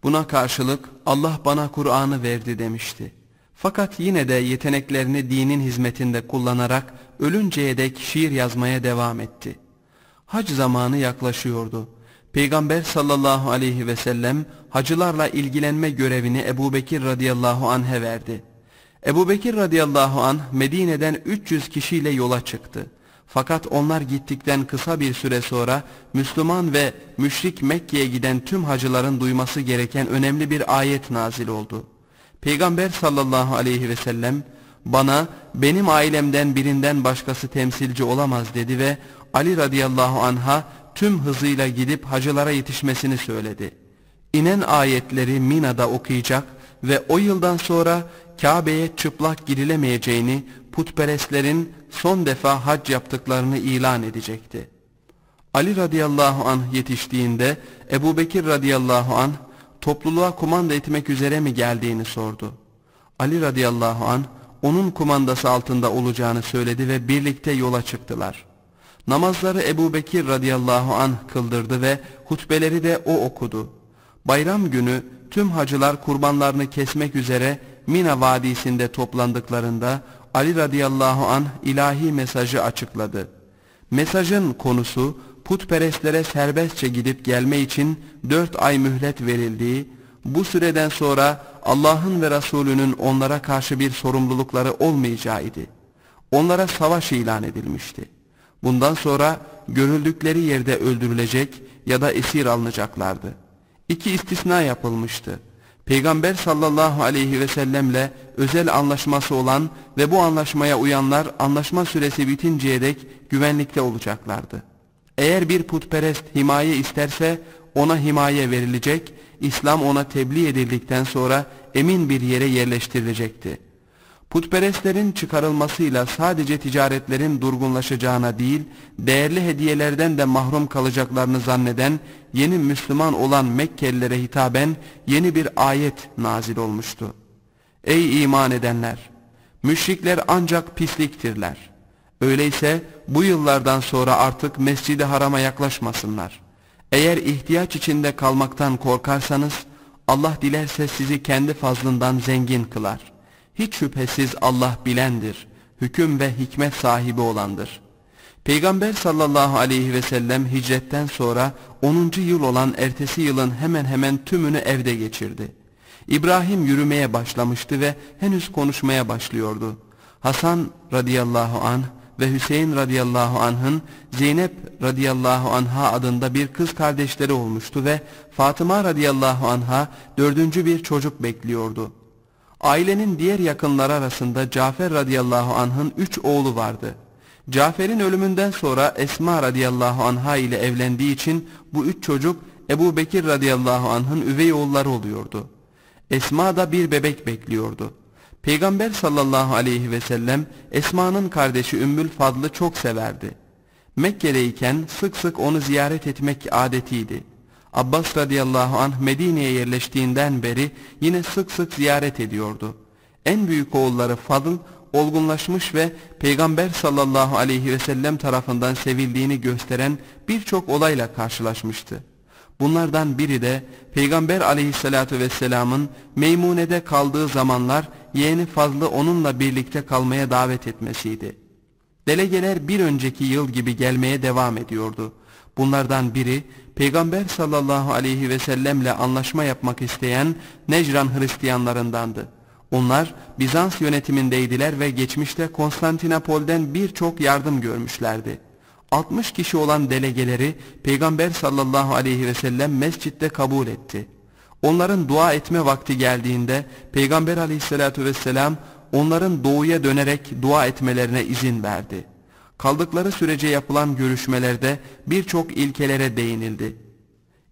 Speaker 1: Buna karşılık Allah bana Kur'an'ı verdi demişti. Fakat yine de yeteneklerini dinin hizmetinde kullanarak ölünceye dek şiir yazmaya devam etti. Hac zamanı yaklaşıyordu. Peygamber sallallahu aleyhi ve sellem hacılarla ilgilenme görevini Ebu Bekir radıyallahu anh'e verdi. Ebu Bekir radıyallahu anh Medine'den 300 kişiyle yola çıktı. Fakat onlar gittikten kısa bir süre sonra Müslüman ve müşrik Mekke'ye giden tüm hacıların duyması gereken önemli bir ayet nazil oldu. Peygamber sallallahu aleyhi ve sellem bana benim ailemden birinden başkası temsilci olamaz dedi ve Ali radıyallahu anha tüm hızıyla gidip hacılara yetişmesini söyledi. İnen ayetleri Mina'da okuyacak ve o yıldan sonra Kabe'ye çıplak girilemeyeceğini putperestlerin son defa hac yaptıklarını ilan edecekti. Ali radıyallahu anh yetiştiğinde Ebu Bekir radıyallahu anh topluluğa kumanda etmek üzere mi geldiğini sordu. Ali radıyallahu anh onun kumandası altında olacağını söyledi ve birlikte yola çıktılar.'' Namazları Ebu Bekir radıyallahu anh kıldırdı ve hutbeleri de o okudu. Bayram günü tüm hacılar kurbanlarını kesmek üzere Mina Vadisi'nde toplandıklarında Ali radıyallahu anh ilahi mesajı açıkladı. Mesajın konusu putperestlere serbestçe gidip gelme için dört ay mühlet verildiği, bu süreden sonra Allah'ın ve Resulünün onlara karşı bir sorumlulukları olmayacağıydı. Onlara savaş ilan edilmişti. Bundan sonra görüldükleri yerde öldürülecek ya da esir alınacaklardı. İki istisna yapılmıştı. Peygamber sallallahu aleyhi ve sellemle özel anlaşması olan ve bu anlaşmaya uyanlar anlaşma süresi bitinceye dek güvenlikte olacaklardı. Eğer bir putperest himaye isterse ona himaye verilecek, İslam ona tebliğ edildikten sonra emin bir yere yerleştirilecekti.'' putperestlerin çıkarılmasıyla sadece ticaretlerin durgunlaşacağına değil, değerli hediyelerden de mahrum kalacaklarını zanneden yeni Müslüman olan Mekkelilere hitaben yeni bir ayet nazil olmuştu. Ey iman edenler! Müşrikler ancak pisliktirler. Öyleyse bu yıllardan sonra artık Mescid-i Haram'a yaklaşmasınlar. Eğer ihtiyaç içinde kalmaktan korkarsanız, Allah dilerse sizi kendi fazlından zengin kılar.'' Hiç şüphesiz Allah bilendir, hüküm ve hikmet sahibi olandır. Peygamber sallallahu aleyhi ve sellem hicretten sonra 10. yıl olan ertesi yılın hemen hemen tümünü evde geçirdi. İbrahim yürümeye başlamıştı ve henüz konuşmaya başlıyordu. Hasan radıyallahu an ve Hüseyin radıyallahu anh'ın Zeynep radıyallahu anha adında bir kız kardeşleri olmuştu ve Fatıma radıyallahu anha dördüncü bir çocuk bekliyordu.'' Ailenin diğer yakınları arasında Cafer radıyallahu anh'ın üç oğlu vardı. Cafer'in ölümünden sonra Esma radıyallahu anha ile evlendiği için bu üç çocuk Ebu Bekir radıyallahu anh'ın üvey oğulları oluyordu. Esma da bir bebek bekliyordu. Peygamber sallallahu aleyhi ve sellem Esma'nın kardeşi Ümmül Fadl'ı çok severdi. Mekke'deyken sık sık onu ziyaret etmek adetiydi. Abbas radıyallahu anh Medine'ye yerleştiğinden beri yine sık sık ziyaret ediyordu. En büyük oğulları Fadıl olgunlaşmış ve Peygamber sallallahu aleyhi ve sellem tarafından sevildiğini gösteren birçok olayla karşılaşmıştı. Bunlardan biri de Peygamber aleyhissalatu vesselamın Meymune'de kaldığı zamanlar yeğeni Fazlı onunla birlikte kalmaya davet etmesiydi. Delegeler bir önceki yıl gibi gelmeye devam ediyordu. Bunlardan biri Peygamber sallallahu aleyhi ve sellemle anlaşma yapmak isteyen Necran Hristiyanlarındandı. Onlar Bizans yönetimindeydiler ve geçmişte Konstantinopol'den birçok yardım görmüşlerdi. 60 kişi olan delegeleri Peygamber sallallahu aleyhi ve sellem mescitte kabul etti. Onların dua etme vakti geldiğinde Peygamber aleyhissalatu vesselam onların doğuya dönerek dua etmelerine izin verdi.'' kaldıkları sürece yapılan görüşmelerde birçok ilkelere değinildi.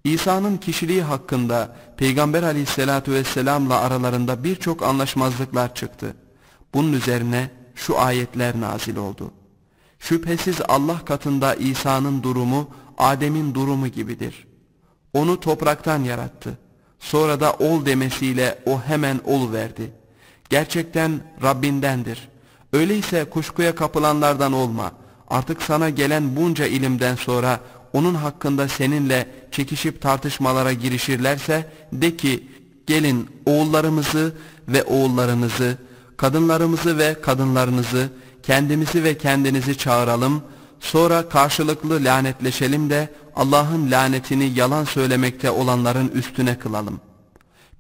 Speaker 1: İsa'nın kişiliği hakkında Peygamber aleyhissalatü vesselamla aralarında birçok anlaşmazlıklar çıktı. Bunun üzerine şu ayetler nazil oldu. Şüphesiz Allah katında İsa'nın durumu Adem'in durumu gibidir. Onu topraktan yarattı. Sonra da ol demesiyle o hemen ol verdi. Gerçekten Rabbindendir. Öyleyse kuşkuya kapılanlardan olma. Artık sana gelen bunca ilimden sonra onun hakkında seninle çekişip tartışmalara girişirlerse de ki gelin oğullarımızı ve oğullarınızı, kadınlarımızı ve kadınlarınızı, kendimizi ve kendinizi çağıralım, sonra karşılıklı lanetleşelim de Allah'ın lanetini yalan söylemekte olanların üstüne kılalım.''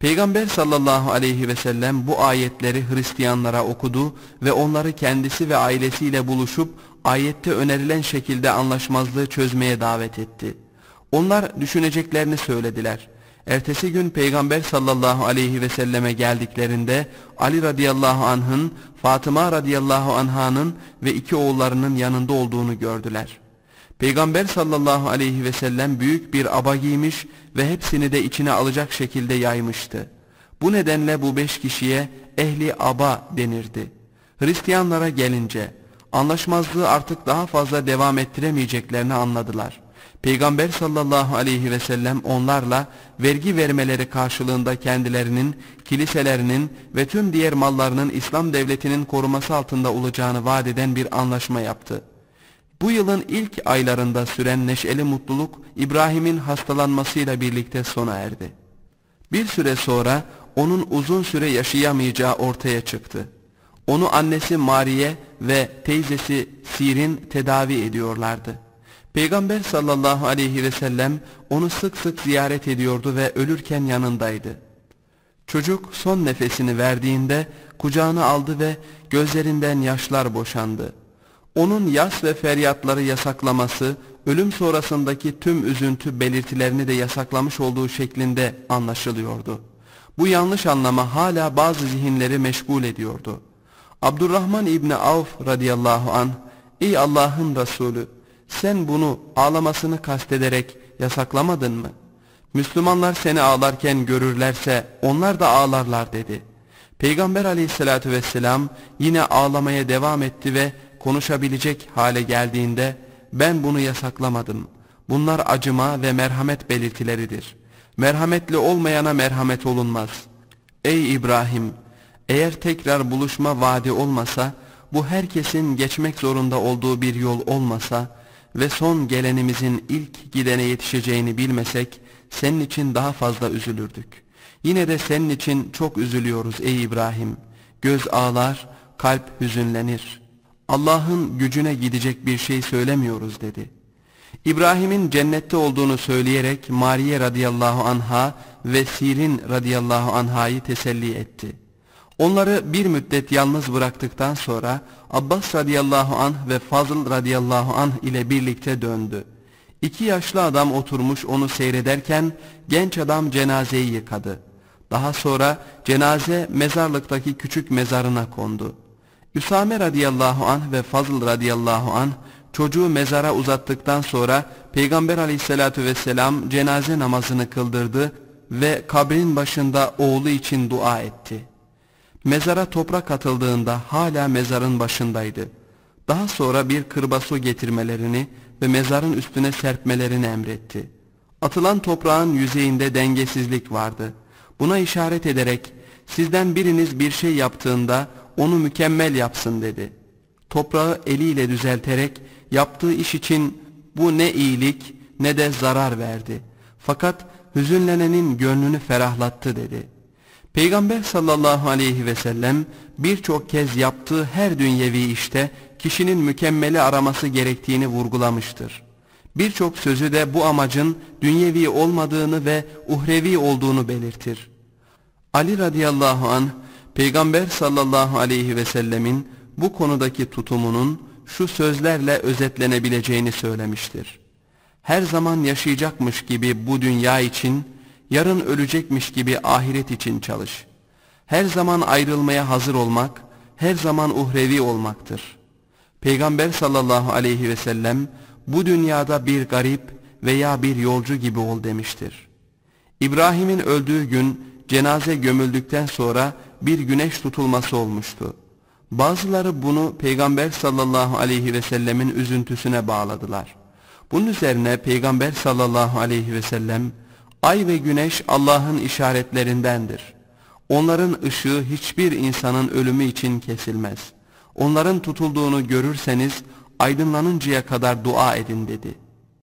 Speaker 1: Peygamber sallallahu aleyhi ve sellem bu ayetleri Hristiyanlara okudu ve onları kendisi ve ailesiyle buluşup ayette önerilen şekilde anlaşmazlığı çözmeye davet etti. Onlar düşüneceklerini söylediler. Ertesi gün Peygamber sallallahu aleyhi ve selleme geldiklerinde Ali radıyallahu anh'ın, Fatıma radıyallahu anh'ın ve iki oğullarının yanında olduğunu gördüler. Peygamber sallallahu aleyhi ve sellem büyük bir aba giymiş ve hepsini de içine alacak şekilde yaymıştı. Bu nedenle bu beş kişiye ehli aba denirdi. Hristiyanlara gelince anlaşmazlığı artık daha fazla devam ettiremeyeceklerini anladılar. Peygamber sallallahu aleyhi ve sellem onlarla vergi vermeleri karşılığında kendilerinin, kiliselerinin ve tüm diğer mallarının İslam devletinin koruması altında olacağını vaat eden bir anlaşma yaptı. Bu yılın ilk aylarında süren neşeli mutluluk İbrahim'in hastalanmasıyla birlikte sona erdi. Bir süre sonra onun uzun süre yaşayamayacağı ortaya çıktı. Onu annesi Mariye ve teyzesi Sir'in tedavi ediyorlardı. Peygamber sallallahu aleyhi ve sellem onu sık sık ziyaret ediyordu ve ölürken yanındaydı. Çocuk son nefesini verdiğinde kucağına aldı ve gözlerinden yaşlar boşandı.'' Onun yas ve feryatları yasaklaması, ölüm sonrasındaki tüm üzüntü belirtilerini de yasaklamış olduğu şeklinde anlaşılıyordu. Bu yanlış anlama hala bazı zihinleri meşgul ediyordu. Abdurrahman İbni Avf radıyallahu an, ''Ey Allah'ın Resulü, sen bunu ağlamasını kastederek yasaklamadın mı? Müslümanlar seni ağlarken görürlerse onlar da ağlarlar.'' dedi. Peygamber aleyhissalatü vesselam yine ağlamaya devam etti ve konuşabilecek hale geldiğinde ben bunu yasaklamadım. Bunlar acıma ve merhamet belirtileridir. Merhametli olmayana merhamet olunmaz. Ey İbrahim! Eğer tekrar buluşma vaadi olmasa, bu herkesin geçmek zorunda olduğu bir yol olmasa ve son gelenimizin ilk gidene yetişeceğini bilmesek, senin için daha fazla üzülürdük. Yine de senin için çok üzülüyoruz ey İbrahim. Göz ağlar, kalp hüzünlenir.'' Allah'ın gücüne gidecek bir şey söylemiyoruz dedi. İbrahim'in cennette olduğunu söyleyerek Mariye radıyallahu anha ve Sirin radıyallahu anhayı teselli etti. Onları bir müddet yalnız bıraktıktan sonra Abbas radıyallahu anh ve Fazıl radıyallahu anh ile birlikte döndü. İki yaşlı adam oturmuş onu seyrederken genç adam cenazeyi yıkadı. Daha sonra cenaze mezarlıktaki küçük mezarına kondu. Üsame radıyallahu anh ve Fazıl radıyallahu anh çocuğu mezara uzattıktan sonra Peygamber aleyhissalatü vesselam cenaze namazını kıldırdı ve kabrin başında oğlu için dua etti. Mezara toprak atıldığında hala mezarın başındaydı. Daha sonra bir kırba getirmelerini ve mezarın üstüne serpmelerini emretti. Atılan toprağın yüzeyinde dengesizlik vardı. Buna işaret ederek sizden biriniz bir şey yaptığında onu mükemmel yapsın dedi. Toprağı eliyle düzelterek yaptığı iş için bu ne iyilik ne de zarar verdi. Fakat hüzünlenenin gönlünü ferahlattı dedi. Peygamber sallallahu aleyhi ve sellem birçok kez yaptığı her dünyevi işte kişinin mükemmeli araması gerektiğini vurgulamıştır. Birçok sözü de bu amacın dünyevi olmadığını ve uhrevi olduğunu belirtir. Ali radıyallahu anh Peygamber sallallahu aleyhi ve sellemin bu konudaki tutumunun şu sözlerle özetlenebileceğini söylemiştir. Her zaman yaşayacakmış gibi bu dünya için, yarın ölecekmiş gibi ahiret için çalış. Her zaman ayrılmaya hazır olmak, her zaman uhrevi olmaktır. Peygamber sallallahu aleyhi ve sellem bu dünyada bir garip veya bir yolcu gibi ol demiştir. İbrahim'in öldüğü gün cenaze gömüldükten sonra bir güneş tutulması olmuştu. Bazıları bunu Peygamber sallallahu aleyhi ve sellemin üzüntüsüne bağladılar. Bunun üzerine Peygamber sallallahu aleyhi ve sellem, Ay ve güneş Allah'ın işaretlerindendir. Onların ışığı hiçbir insanın ölümü için kesilmez. Onların tutulduğunu görürseniz aydınlanıncaya kadar dua edin dedi.''